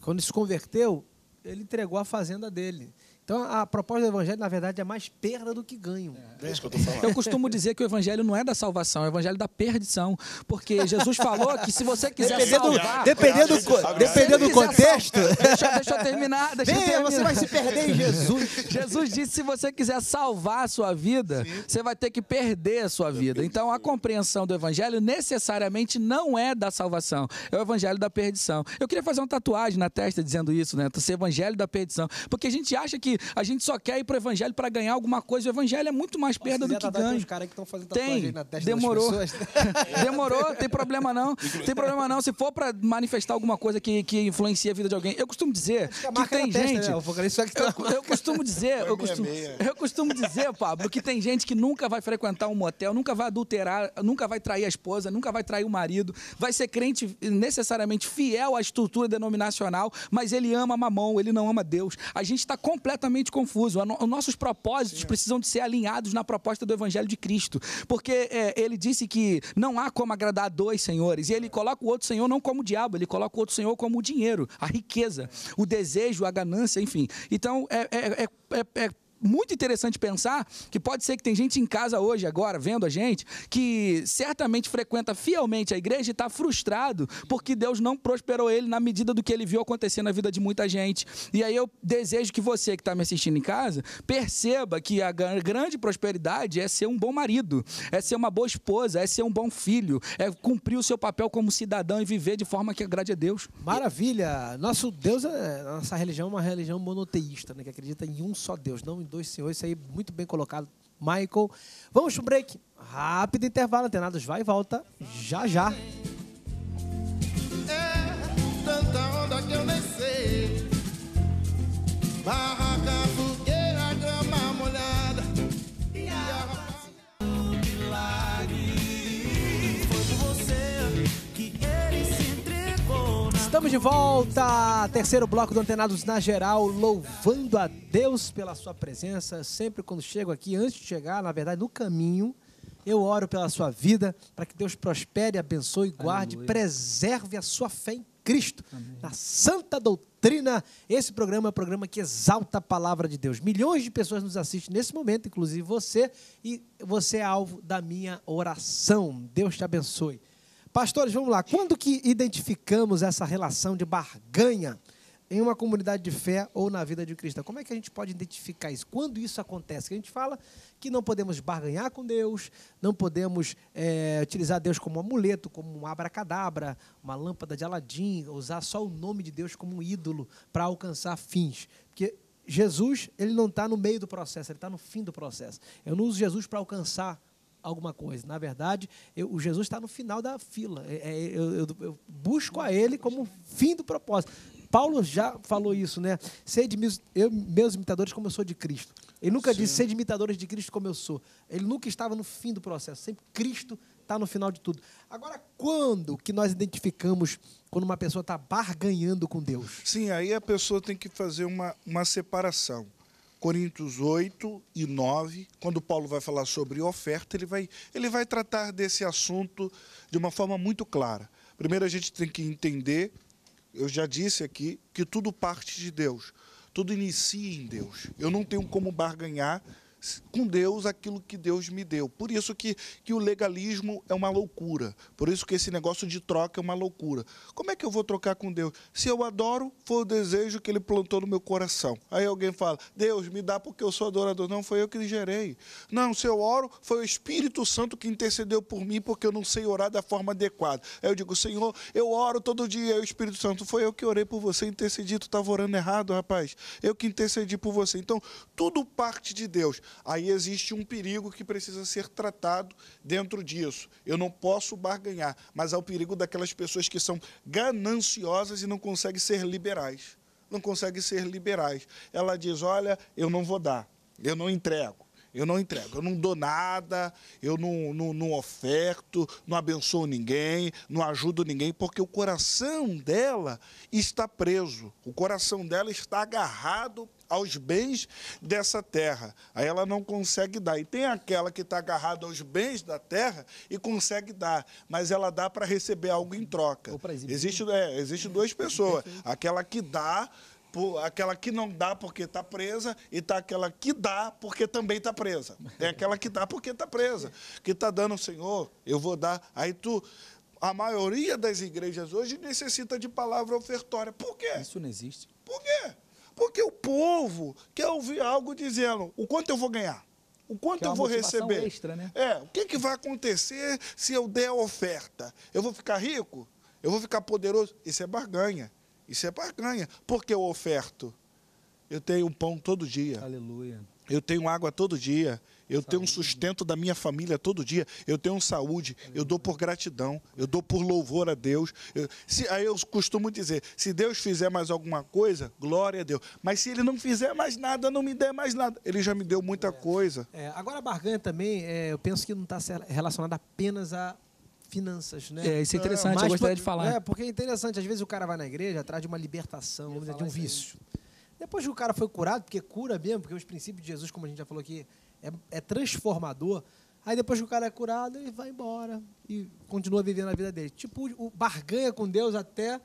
Quando se converteu, ele entregou a fazenda dele. Então, a proposta do evangelho, na verdade, é mais perda do que ganho. É, né? é isso que eu estou falando. Eu costumo dizer que o evangelho não é da salvação, é o evangelho da perdição, porque Jesus falou que se você quiser dependendo, salvar... Dependendo, do, dependendo do contexto... Salvar, deixa, deixa, eu terminar, deixa Venha, eu terminar. você vai se perder em Jesus. Jesus disse, se você quiser salvar a sua vida, Sim. você vai ter que perder a sua vida. Então, a compreensão do evangelho necessariamente não é da salvação, é o evangelho da perdição. Eu queria fazer uma tatuagem na testa dizendo isso, né? Ser evangelho da perdição, porque a gente acha que a gente só quer ir pro evangelho para ganhar alguma coisa. O evangelho é muito mais perda do que tá ganho. Tem que tem. na testa Demorou. das pessoas. Demorou, tem problema não. Tem problema não. Se for para manifestar alguma coisa que, que influencia a vida de alguém, eu costumo dizer que, é que tem testa, gente. Né? Tá eu, eu, eu, costumo dizer, eu costumo, eu costumo dizer, Pablo, que tem gente que nunca vai frequentar um motel, nunca vai adulterar, nunca vai trair a esposa, nunca vai trair o marido, vai ser crente necessariamente fiel à estrutura denominacional, mas ele ama mamão, ele não ama Deus. A gente está completamente completamente confuso. Os nossos propósitos Sim. precisam de ser alinhados na proposta do Evangelho de Cristo. Porque é, ele disse que não há como agradar dois senhores. E ele coloca o outro senhor não como o diabo, ele coloca o outro senhor como o dinheiro, a riqueza, o desejo, a ganância, enfim. Então, é, é, é muito interessante pensar que pode ser que tem gente em casa hoje, agora, vendo a gente, que certamente frequenta fielmente a igreja e está frustrado porque Deus não prosperou ele na medida do que ele viu acontecer na vida de muita gente. E aí eu desejo que você que está me assistindo em casa perceba que a grande prosperidade é ser um bom marido, é ser uma boa esposa, é ser um bom filho, é cumprir o seu papel como cidadão e viver de forma que agrade a Deus. Maravilha! Nosso Deus, é, nossa religião é uma religião monoteísta, né? que acredita em um só Deus, não em dos senhores. Isso aí, muito bem colocado, Michael. Vamos para break. Rápido intervalo, antenados, vai e volta. Já, já. É tanta onda que eu nem sei. Barra Estamos de volta, terceiro bloco do Antenados na Geral, louvando a Deus pela sua presença. Sempre quando chego aqui, antes de chegar, na verdade, no caminho, eu oro pela sua vida, para que Deus prospere, abençoe, guarde, Aleluia. preserve a sua fé em Cristo, Amém. na santa doutrina. Esse programa é um programa que exalta a palavra de Deus. Milhões de pessoas nos assistem nesse momento, inclusive você, e você é alvo da minha oração. Deus te abençoe. Pastores, vamos lá. Quando que identificamos essa relação de barganha em uma comunidade de fé ou na vida de um cristão? Como é que a gente pode identificar isso? Quando isso acontece? Que a gente fala que não podemos barganhar com Deus, não podemos é, utilizar Deus como um amuleto, como um abracadabra, uma lâmpada de Aladim, usar só o nome de Deus como um ídolo para alcançar fins. Porque Jesus, ele não está no meio do processo, ele está no fim do processo. Eu não uso Jesus para alcançar alguma coisa. Na verdade, eu, o Jesus está no final da fila. É, é, eu, eu, eu, busco a Ele como fim do propósito. Paulo já falou isso, né? Sede meus imitadores como eu sou de Cristo. Ele nunca Sim. disse sede imitadores de Cristo como eu sou. Ele nunca estava no fim do processo. Sempre Cristo está no final de tudo. Agora, quando que nós identificamos quando uma pessoa está barganhando com Deus? Sim, aí a pessoa tem que fazer uma, uma separação Coríntios 8 e 9, quando Paulo vai falar sobre oferta, ele vai, ele vai tratar desse assunto de uma forma muito clara. Primeiro, a gente tem que entender, eu já disse aqui, que tudo parte de Deus, tudo inicia em Deus. Eu não tenho como barganhar com Deus aquilo que Deus me deu. Por isso que, que o legalismo é uma loucura. Por isso que esse negócio de troca é uma loucura. Como é que eu vou trocar com Deus? Se eu adoro, foi o desejo que ele plantou no meu coração. Aí alguém fala, Deus, me dá porque eu sou adorador. Não, foi eu que gerei. Não, se eu oro, foi o Espírito Santo que intercedeu por mim porque eu não sei orar da forma adequada. Aí eu digo, Senhor, eu oro todo dia. Aí o Espírito Santo, foi eu que orei por você, intercedi. Tu estava orando errado, rapaz. Eu que intercedi por você. Então, tudo parte de Deus. Aí existe um perigo que precisa ser tratado dentro disso. Eu não posso barganhar, mas há o perigo daquelas pessoas que são gananciosas e não conseguem ser liberais. Não conseguem ser liberais. Ela diz, olha, eu não vou dar, eu não entrego. Eu não entrego, eu não dou nada, eu não, não, não oferto, não abençoo ninguém, não ajudo ninguém, porque o coração dela está preso, o coração dela está agarrado aos bens dessa terra. Aí ela não consegue dar. E tem aquela que está agarrada aos bens da terra e consegue dar, mas ela dá para receber algo em troca. Existe, é, existe duas pessoas. Aquela que dá aquela que não dá porque está presa, e está aquela que dá porque também está presa. Tem aquela que dá porque está presa, que está dando, Senhor, eu vou dar. Aí tu, a maioria das igrejas hoje necessita de palavra ofertória. Por quê? Isso não existe. Por quê? Porque o povo quer ouvir algo dizendo o quanto eu vou ganhar. O quanto é eu vou receber? Extra, né? É, o que, que vai acontecer se eu der a oferta? Eu vou ficar rico? Eu vou ficar poderoso? Isso é barganha. Isso é barganha. Porque eu oferto. Eu tenho pão todo dia. Aleluia. Eu tenho água todo dia. Eu saúde. tenho um sustento da minha família todo dia. Eu tenho saúde. Aleluia. Eu dou por gratidão. Eu dou por louvor a Deus. Eu, se, aí eu costumo dizer: se Deus fizer mais alguma coisa, glória a Deus. Mas se Ele não fizer mais nada, não me der mais nada. Ele já me deu muita é. coisa. É, agora, a barganha também, é, eu penso que não está relacionada apenas a finanças, né? É, isso é interessante, ah, eu gostaria de falar. É, porque é interessante, às vezes o cara vai na igreja atrás de uma libertação, dizer, né, de um assim. vício. Aí. Depois que o cara foi curado, porque cura mesmo, porque os princípios de Jesus, como a gente já falou aqui, é, é transformador. Aí depois que o cara é curado, ele vai embora e continua vivendo a vida dele. Tipo, o barganha com Deus até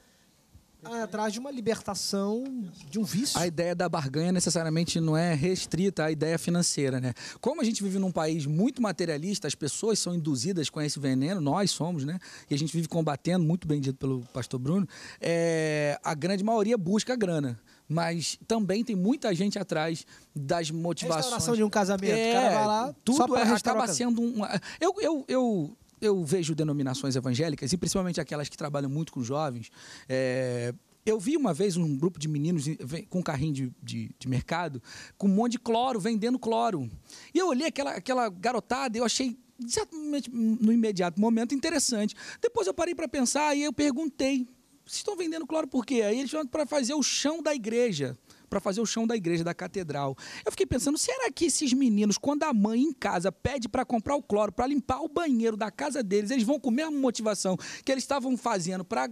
ah, é atrás de uma libertação de um vício. A ideia da barganha necessariamente não é restrita à ideia financeira, né? Como a gente vive num país muito materialista, as pessoas são induzidas com esse veneno, nós somos, né? E a gente vive combatendo, muito bem dito pelo pastor Bruno, é, a grande maioria busca a grana mas também tem muita gente atrás das motivações. A Restauração de um casamento, é, o cara é, vai lá, tudo só é, acaba sendo um. Eu, eu, eu eu vejo denominações evangélicas, e principalmente aquelas que trabalham muito com jovens, é, eu vi uma vez um grupo de meninos com um carrinho de, de, de, mercado, com um monte de cloro, vendendo cloro. E eu olhei aquela, aquela garotada e eu achei, exatamente no imediato momento, interessante. Depois eu parei para pensar e eu perguntei, vocês estão vendendo cloro por quê? Aí eles falam para fazer o chão da igreja para fazer o chão da igreja, da catedral. Eu fiquei pensando, será que esses meninos, quando a mãe em casa pede para comprar o cloro, para limpar o banheiro da casa deles, eles vão com a mesma motivação que eles estavam fazendo para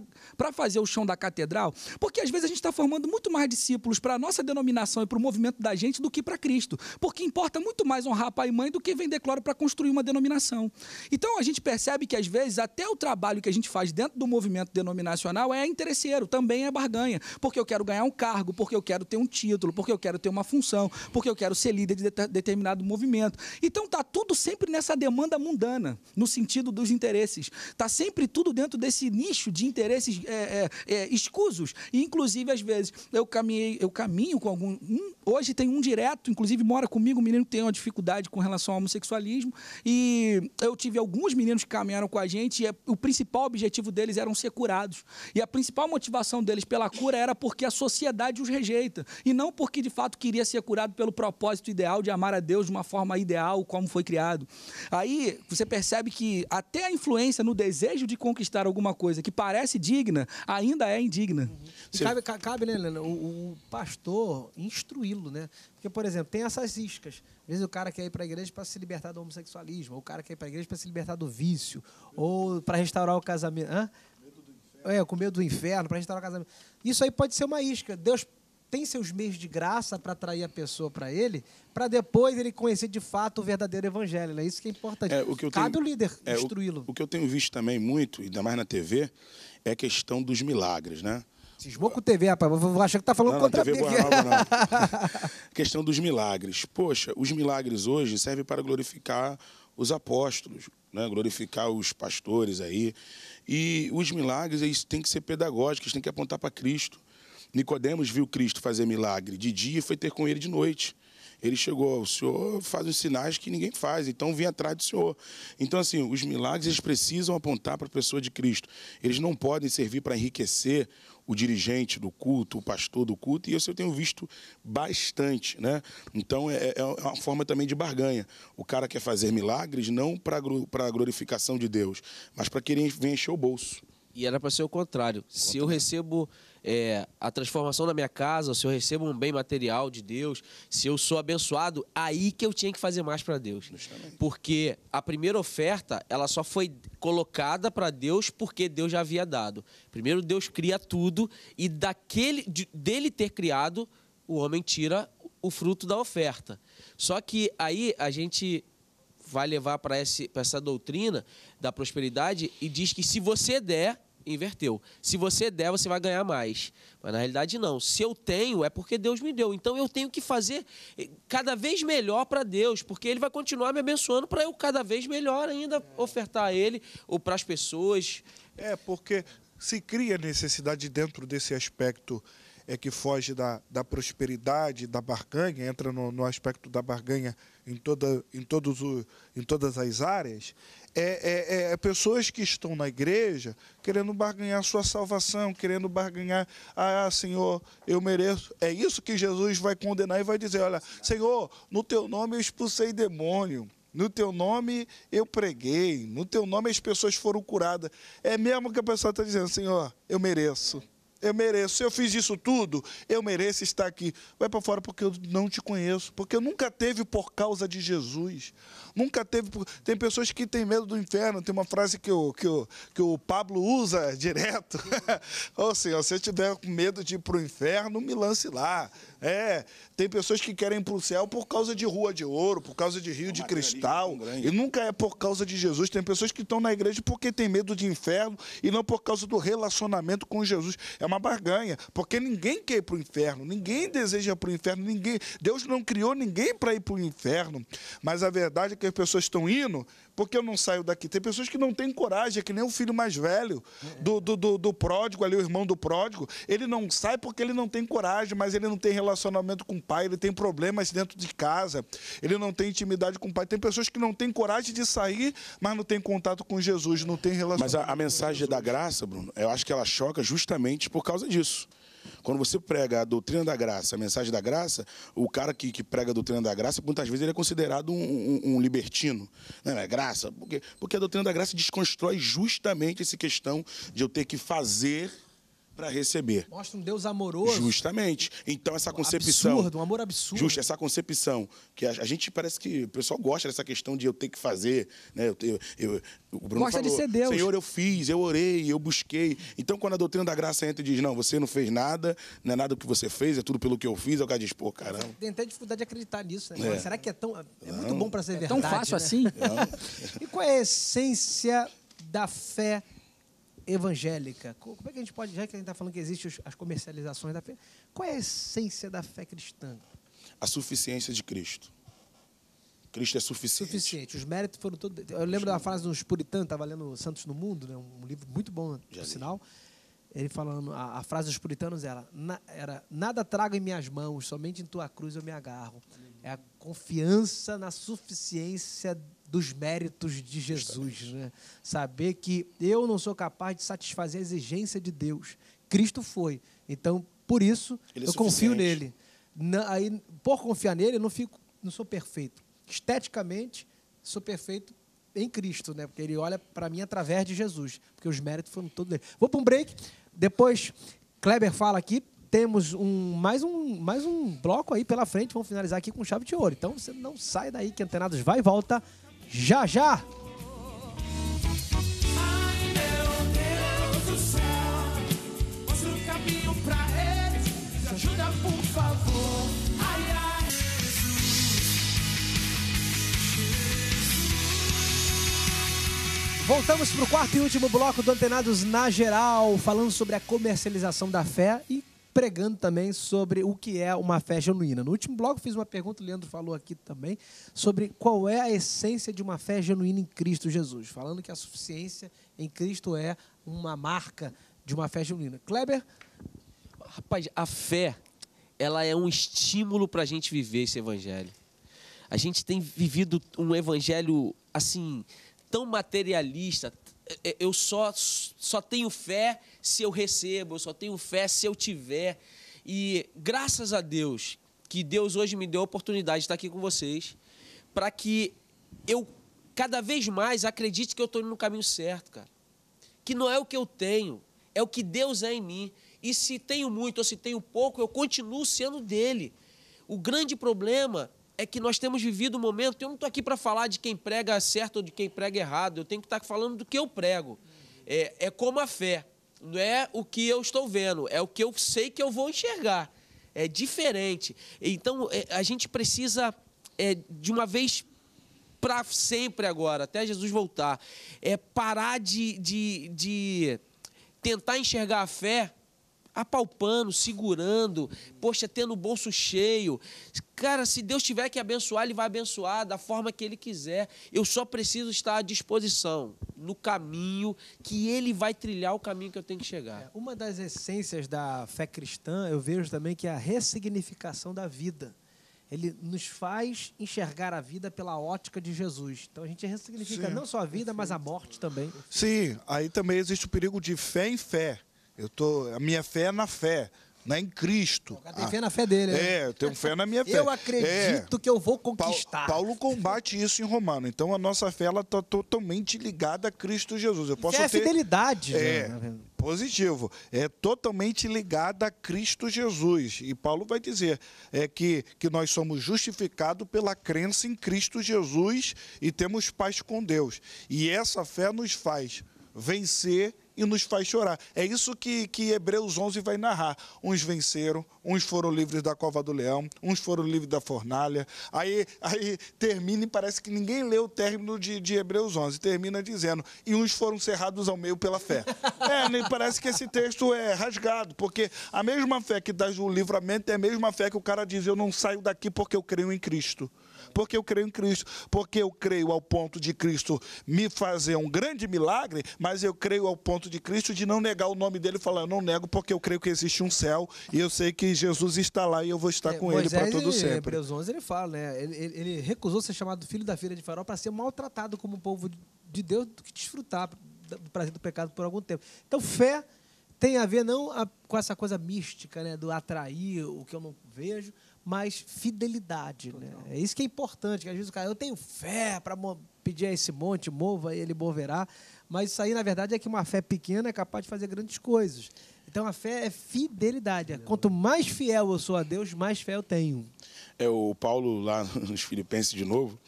fazer o chão da catedral? Porque às vezes a gente está formando muito mais discípulos para a nossa denominação e para o movimento da gente do que para Cristo. Porque importa muito mais honrar pai e mãe do que vender cloro para construir uma denominação. Então a gente percebe que às vezes até o trabalho que a gente faz dentro do movimento denominacional é interesseiro, também é barganha. Porque eu quero ganhar um cargo, porque eu quero ter um título, porque eu quero ter uma função, porque eu quero ser líder de determinado movimento. Então está tudo sempre nessa demanda mundana, no sentido dos interesses. Está sempre tudo dentro desse nicho de interesses é, é, é, escusos. E, inclusive, às vezes, eu, caminhei, eu caminho com algum. Um, hoje tem um direto, inclusive mora comigo, um menino que tem uma dificuldade com relação ao homossexualismo. E eu tive alguns meninos que caminharam com a gente, e é, o principal objetivo deles eram ser curados. E a principal motivação deles pela cura era porque a sociedade os rejeita e não porque de fato queria ser curado pelo propósito ideal de amar a Deus de uma forma ideal, como foi criado. Aí você percebe que até a influência no desejo de conquistar alguma coisa que parece digna, ainda é indigna. Uhum. Cabe, cabe, né, Helena, o, o pastor instruí-lo, né? Porque, por exemplo, tem essas iscas. Às vezes o cara quer ir para a igreja para se libertar do homossexualismo, ou o cara quer ir para a igreja para se libertar do vício, ou para restaurar o casamento. Hã? É, com medo do inferno, para restaurar o casamento. Isso aí pode ser uma isca. Deus tem seus meios de graça para atrair a pessoa para ele, para depois ele conhecer de fato o verdadeiro evangelho. É isso que é importante. É, o que eu Cabe tenho, o líder é, instruí-lo. O, o, que eu tenho visto também muito, ainda mais na TV, é a questão dos milagres, né? Cismou com TV, rapaz. Vou achar que tá falando não, contra a TV. Boa Nova, não. questão dos milagres. Poxa, os milagres hoje servem para glorificar os apóstolos, né? glorificar os pastores aí. E os milagres eles têm que ser pedagógicos, têm que apontar para Cristo. Nicodemos viu Cristo fazer milagre de dia e foi ter com ele de noite. Ele chegou, o Senhor faz os sinais que ninguém faz, então vem atrás do Senhor. Então, assim, os milagres eles precisam apontar para a pessoa de Cristo. Eles não podem servir para enriquecer o dirigente do culto, o pastor do culto, e isso eu tenho visto bastante, né? Então é, é, é uma forma também de barganha. O cara quer fazer milagres não para a glorificação de Deus, mas para querer encher o bolso. E era para ser o contrário. contrário. Se eu recebo é, a transformação na minha casa, se eu recebo um bem material de Deus, se eu sou abençoado, aí que eu tinha que fazer mais para Deus. Porque a primeira oferta, ela só foi colocada para Deus porque Deus já havia dado. Primeiro Deus cria tudo e daquele dele ter criado, o homem tira o fruto da oferta. Só que aí a gente vai levar para essa doutrina da prosperidade e diz que se você der, inverteu. Se você der, você vai ganhar mais. Mas na realidade, não. Se eu tenho, é porque Deus me deu. Então eu tenho que fazer eh, cada vez melhor para Deus, porque Ele vai continuar me abençoando para eu cada vez melhor ainda ofertar a Ele ou para as pessoas. É, porque se cria necessidade dentro desse aspecto é que foge da, da prosperidade, da barganha, entra no, no aspecto da barganha em, toda, em, todos o, em todas as áreas, é, é, é, é, pessoas que estão na igreja querendo barganhar sua salvação, querendo barganhar, ah, Senhor, eu mereço. É isso que Jesus vai condenar e vai dizer: olha, Senhor, no teu nome eu expulsei demônio. No teu nome eu preguei, no teu nome as pessoas foram curadas. É mesmo que a pessoa está dizendo, Senhor, eu mereço eu mereço. Se eu fiz isso tudo, eu mereço estar aqui. Vai para fora porque eu não te conheço, porque eu nunca teve por causa de Jesus. Nunca teve. Por... Tem pessoas que têm medo do inferno. Tem uma frase que o, que o, que o Pablo usa direto. Ou seja, se eu tiver medo de ir para o inferno, me lance lá. É, tem pessoas que querem ir para o céu por causa de rua de ouro, por causa de rio é de cristal. E nunca é por causa de Jesus. Tem pessoas que estão na igreja porque tem medo de inferno e não por causa do relacionamento com Jesus. É uma barganha, porque ninguém quer ir para o inferno, ninguém deseja para o inferno, ninguém. Deus não criou ninguém para ir para o inferno. Mas a verdade é que as pessoas estão indo porque eu não saio daqui. Tem pessoas que não têm coragem, é que nem o filho mais velho do, do, do, do pródigo, ali o irmão do pródigo. Ele não sai porque ele não tem coragem, mas ele não tem relacionamento com o pai, ele tem problemas dentro de casa, ele não tem intimidade com o pai. Tem pessoas que não têm coragem de sair, mas não tem contato com Jesus, não tem relacionamento. Mas a, a mensagem da graça, Bruno, eu acho que ela choca justamente por causa disso. Quando você prega a doutrina da graça, a mensagem da graça, o cara que, que prega a doutrina da graça, muitas vezes ele é considerado um, um, um libertino. Não né? é graça? Porque, porque a doutrina da graça desconstrói justamente essa questão de eu ter que fazer para receber. Mostra um Deus amoroso. Justamente. Então essa concepção, absurdo, um amor absurdo. Justo, essa concepção que a, a, gente parece que o pessoal gosta dessa questão de eu ter que fazer, né? Eu, eu, eu o Bruno gosta falou, de ser Deus. Senhor, eu fiz, eu orei, eu busquei. Então quando a doutrina da graça entra e diz, não, você não fez nada, não é nada do que você fez, é tudo pelo que eu fiz, é o cara diz, pô, caramba. Tem até dificuldade de acreditar nisso, né? É. Será que é tão é não. muito bom para ser é verdade? Tão fácil né? assim? Não. e qual é a essência da fé? evangélica? Como é que a gente pode, já que a gente está falando que existem as comercializações da fé, qual é a essência da fé cristã? A suficiência de Cristo. Cristo é suficiente. Suficiente. Os méritos foram todos. Eu lembro da frase dos puritanos, estava lendo Santos no Mundo, né? um livro muito bom, por sinal. Ele falando, a, a, frase dos puritanos era, na, era: Nada trago em minhas mãos, somente em tua cruz eu me agarro. É a confiança na suficiência dos méritos de Jesus, né? Saber que eu não sou capaz de satisfazer a exigência de Deus. Cristo foi. Então, por isso, é eu confio nele. Na, aí, por confiar nele, eu não fico, não sou perfeito. Esteticamente, sou perfeito em Cristo, né? Porque ele olha para mim através de Jesus, porque os méritos foram todos dele. Vou para um break. Depois, Kleber fala aqui. Temos um, mais, um, mais um bloco aí pela frente. Vamos finalizar aqui com chave de ouro. Então você não sai daí que Antenados vai e volta já já. Voltamos para o quarto e último bloco do Antenados na Geral, falando sobre a comercialização da fé e pregando também sobre o que é uma fé genuína. No último bloco fiz uma pergunta, o Leandro falou aqui também, sobre qual é a essência de uma fé genuína em Cristo Jesus, falando que a suficiência em Cristo é uma marca de uma fé genuína. Kleber? Rapaz, a fé, ela é um estímulo para a gente viver esse evangelho. A gente tem vivido um evangelho, assim, tão materialista, é, é, eu só, só tenho fé se eu recebo, eu só tenho fé se eu tiver. E graças a Deus que Deus hoje me deu a oportunidade de estar aqui com vocês, para que eu cada vez mais acredite que eu estou no caminho certo, cara. Que não é o que eu tenho, é o que Deus é em mim. E se tenho muito ou se tenho pouco, eu continuo sendo dele. O grande problema é que nós temos vivido um momento. Eu não estou aqui para falar de quem prega certo ou de quem prega errado. Eu tenho que estar tá falando do que eu prego. É, é como a fé. Não é o que eu estou vendo, é o que eu sei que eu vou enxergar. É diferente. Então, é, a gente precisa, é, de uma vez para sempre agora, até Jesus voltar, é parar de, de, de tentar enxergar a fé apalpando, segurando, poxa, tendo o bolso cheio. Cara, se Deus tiver que abençoar, Ele vai abençoar da forma que Ele quiser. Eu só preciso estar à disposição no caminho que Ele vai trilhar o caminho que eu tenho que chegar. É, uma das essências da fé cristã, eu vejo também que é a ressignificação da vida. Ele nos faz enxergar a vida pela ótica de Jesus. Então a gente ressignifica Sim. não só a vida, mas a morte também. Sim, aí também existe o perigo de fé em fé. Eu tô, a minha fé é na fé, não é em Cristo. tem ah, fé na fé dele. Né? É, né? eu tenho fé na minha fé. Eu acredito é, que eu vou conquistar. Paulo, combate isso em Romano. Então a nossa fé ela está totalmente ligada a Cristo Jesus. Eu posso é ter, fidelidade. É, né? positivo. É totalmente ligada a Cristo Jesus. E Paulo vai dizer é que, que nós somos justificados pela crença em Cristo Jesus e temos paz com Deus. E essa fé nos faz vencer e nos faz chorar. É isso que, que Hebreus 11 vai narrar. Uns venceram, uns foram livres da cova do leão, uns foram livres da fornalha. Aí, aí termina e parece que ninguém leu o término de, de Hebreus 11. Termina dizendo, e uns foram cerrados ao meio pela fé. É, parece que esse texto é rasgado, porque a mesma fé que dá o livramento é a mesma fé que o cara diz, eu não saio daqui porque eu creio em Cristo porque eu creio em Cristo, porque eu creio ao ponto de Cristo me fazer um grande milagre, mas eu creio ao ponto de Cristo de não negar o nome dele, falar, eu não nego porque eu creio que existe um céu e eu sei que Jesus está lá e eu vou estar é, com ele para todo ele, sempre. Hebreus 11, ele fala, né? Ele, ele, ele recusou ser chamado filho da filha de Faraó para ser maltratado como povo de Deus do que desfrutar do prazer do pecado por algum tempo. Então, fé tem a ver não a, com essa coisa mística, né, do atrair o que eu não vejo, mas fidelidade. Né? É isso que é importante, que às vezes o cara, eu tenho fé para pedir a esse monte, mova e ele moverá, mas isso aí, na verdade, é que uma fé pequena é capaz de fazer grandes coisas. Então a fé é fidelidade. É, quanto mais fiel eu sou a Deus, mais fé eu tenho. É o Paulo lá nos Filipenses de novo,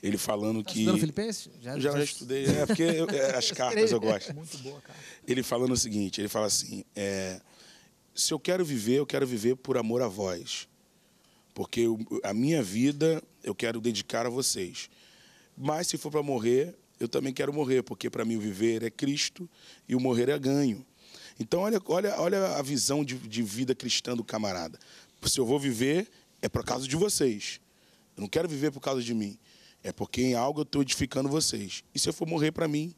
ele falando tá que. Filipenses? Já, já, já estudei, é porque eu, é, as cartas eu gosto. Muito boa Ele falando o seguinte, ele fala assim, é, se eu quero viver, eu quero viver por amor a vós porque eu, a minha vida eu quero dedicar a vocês. Mas se for para morrer, eu também quero morrer, porque para mim o viver é Cristo e o morrer é ganho. Então, olha, olha, olha a visão de, de vida cristã do camarada. Se eu vou viver, é por causa de vocês. Eu não quero viver por causa de mim. É porque em algo eu estou edificando vocês. E se eu for morrer para mim,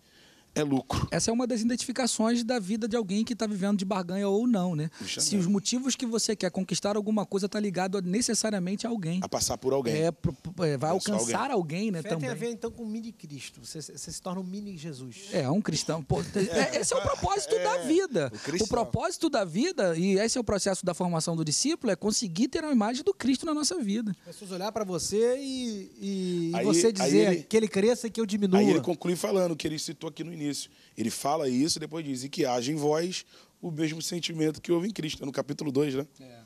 é lucro. Essa é uma das identificações da vida de alguém que está vivendo de barganha ou não, né? Se os motivos que você quer conquistar alguma coisa está ligado necessariamente a alguém. A passar por alguém. É, é vai é alcançar alguém, alguém né? Fé também. tem a ver então com o mini Cristo. Você, você, se torna um mini Jesus. É, um cristão. é, esse é o propósito é, da vida. O, o, propósito da vida, e esse é o processo da formação do discípulo, é conseguir ter a imagem do Cristo na nossa vida. pessoas olhar para você e, e aí, você dizer ele, que ele cresça e que eu diminua. Aí ele conclui falando que ele citou aqui no início início. Ele fala isso e depois diz: e que haja em vós o mesmo sentimento que houve em Cristo, no capítulo 2, né? É.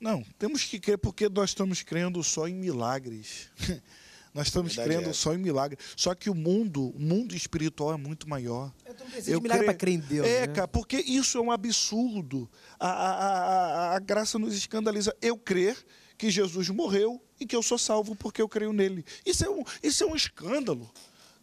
Não, temos que crer porque nós estamos crendo só em milagres. Nós estamos Verdade crendo é. só em milagres. Só que o mundo, o mundo espiritual é muito maior. Eu não preciso eu milagre para crer em Deus. É, né? cara, porque isso é um absurdo. A, a, a, a, graça nos escandaliza. Eu crer que Jesus morreu e que eu sou salvo porque eu creio nele. Isso é um, isso é um escândalo.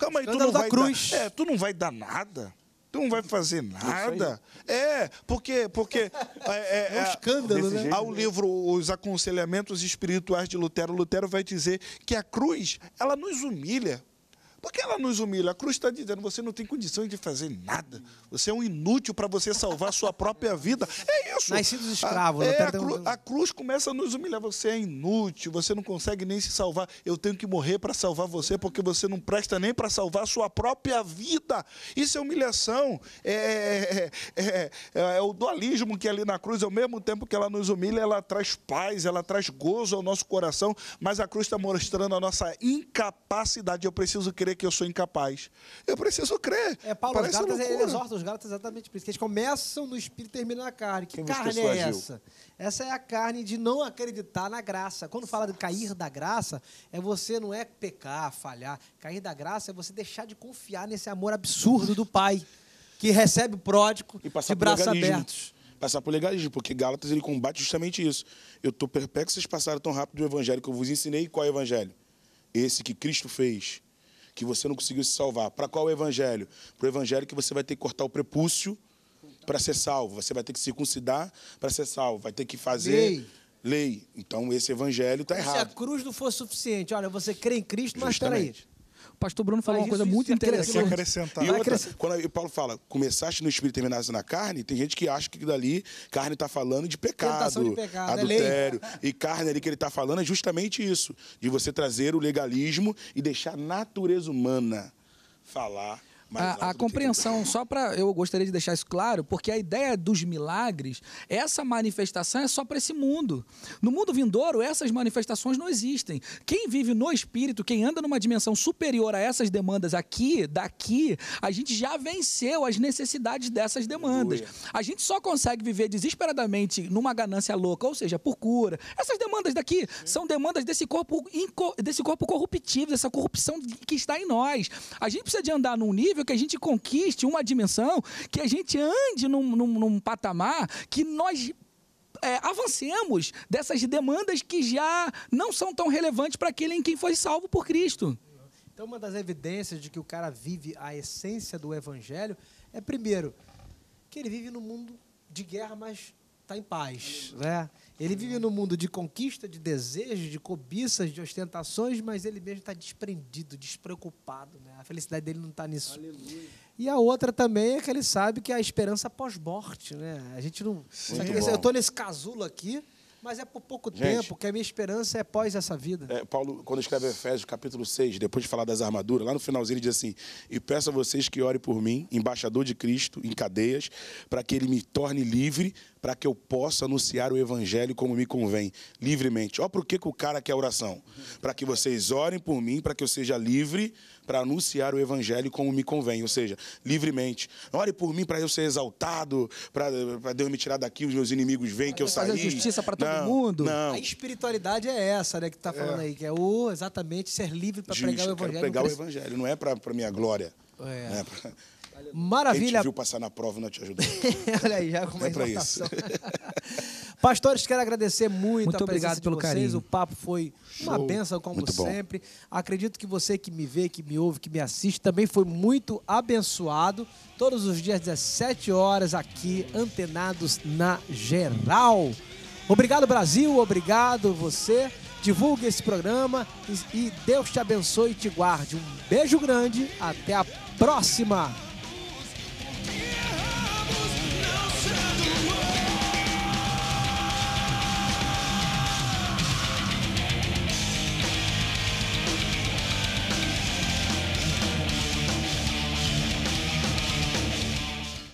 Calma aí, tu não, vai cruz. Dar, é, tu não vai dar nada. Tu não vai fazer nada. É, porque. porque é, é, é um é, escândalo, né? ao né? livro Os Aconselhamentos Espirituais de Lutero, Lutero vai dizer que a cruz, ela nos humilha. Porque ela nos humilha. A cruz está dizendo: você não tem condições de fazer nada. Você é um inútil para você salvar a sua própria vida. É isso. Nascidos escravos. É, a, é, a, cru, a cruz começa a nos humilhar. Você é inútil, você não consegue nem se salvar. Eu tenho que morrer para salvar você, porque você não presta nem para salvar a sua própria vida. Isso é humilhação. É, é, é, é, é o dualismo que ali na cruz, ao mesmo tempo que ela nos humilha, ela traz paz, ela traz gozo ao nosso coração, mas a cruz está mostrando a nossa incapacidade. Eu preciso crer crer que eu sou incapaz. Eu preciso crer. É, Paulo, Parece os Gálatas, ele exorta os Gálatas exatamente por isso. eles começam no espírito e terminam na carne. Que carne é essa? Essa é a carne de não acreditar na graça. Quando fala de cair da graça, é você não é pecar, falhar. Cair da graça é você deixar de confiar nesse amor absurdo do Pai, que recebe o pródigo de braços abertos passar por legalismo, porque Gálatas ele combate justamente isso. Eu estou perplexo, vocês passaram tão rápido do evangelho que eu vos ensinei. Qual é o evangelho? Esse que Cristo fez que você não conseguiu se salvar. Para qual evangelho? Para o evangelho que você vai ter que cortar o prepúcio para ser salvo. Você vai ter que circuncidar para ser salvo. Vai ter que fazer lei. lei. Então esse evangelho está errado. Se a cruz não for suficiente, olha, você crê em Cristo, mas espera aí. O pastor Bruno falou Mas uma coisa isso, muito é interessante. Acrescentar. E outra, quando Paulo fala, começaste no espírito e terminaste na carne, tem gente que acha que dali carne está falando de pecado, de pecado é adultério. É e carne ali que ele está falando é justamente isso, de você trazer o legalismo e deixar a natureza humana falar a, a compreensão, só para eu gostaria de deixar isso claro, porque a ideia dos milagres, essa manifestação é só para esse mundo. No mundo vindouro, essas manifestações não existem. Quem vive no espírito, quem anda numa dimensão superior a essas demandas aqui, daqui, a gente já venceu as necessidades dessas demandas. A gente só consegue viver desesperadamente numa ganância louca, ou seja, por cura. Essas demandas daqui são demandas desse corpo, desse corpo corruptível, dessa corrupção que está em nós. A gente precisa de andar num nível possível que a gente conquiste uma dimensão, que a gente ande num, num, num patamar que nós é, avancemos dessas demandas que já não são tão relevantes para aquele em quem foi salvo por Cristo. Então, uma das evidências de que o cara vive a essência do Evangelho é, primeiro, que ele vive num mundo de guerra, mas está em paz. Né? Ele vive no mundo de conquista, de desejos, de cobiças, de ostentações, mas ele mesmo está desprendido, despreocupado. Né? A felicidade dele não está nisso. Aleluia. E a outra também é que ele sabe que é a esperança pós-morte. Né? A gente não. eu estou nesse casulo aqui, mas é por pouco gente, tempo, que a minha esperança é pós essa vida. É, Paulo, quando escreve Efésios, capítulo 6, depois de falar das armaduras, lá no finalzinho ele diz assim: E peço a vocês que orem por mim, embaixador de Cristo, em cadeias, para que ele me torne livre, para que eu possa anunciar o evangelho como me convém, livremente. Olha por que, que o cara quer oração. Para que vocês orem por mim, para que eu seja livre para anunciar o evangelho como me convém, ou seja, livremente. Ore por mim para eu ser exaltado, para Deus me tirar daqui, os meus inimigos vêm, que eu saí. Fazer justiça para todo mundo. Não. A espiritualidade é essa, né, que está falando é. aí, que é o, exatamente ser livre para pregar o evangelho. Quero pregar o evangelho, não é para minha glória. É. Né? Maravilha. Quem te viu passar na prova não te ajudou. Olha aí, já com é uma é isso. Pastores, quero agradecer muito, muito a presença obrigado pelo vocês. Carinho. O papo foi Show. uma benção, como muito sempre. Bom. Acredito que você que me vê, que me ouve, que me assiste, também foi muito abençoado. Todos os dias, 17 horas, aqui, antenados na geral. Obrigado, Brasil. Obrigado, você. Divulgue esse programa e Deus te abençoe e te guarde. Um beijo grande. Até a próxima. Yeah.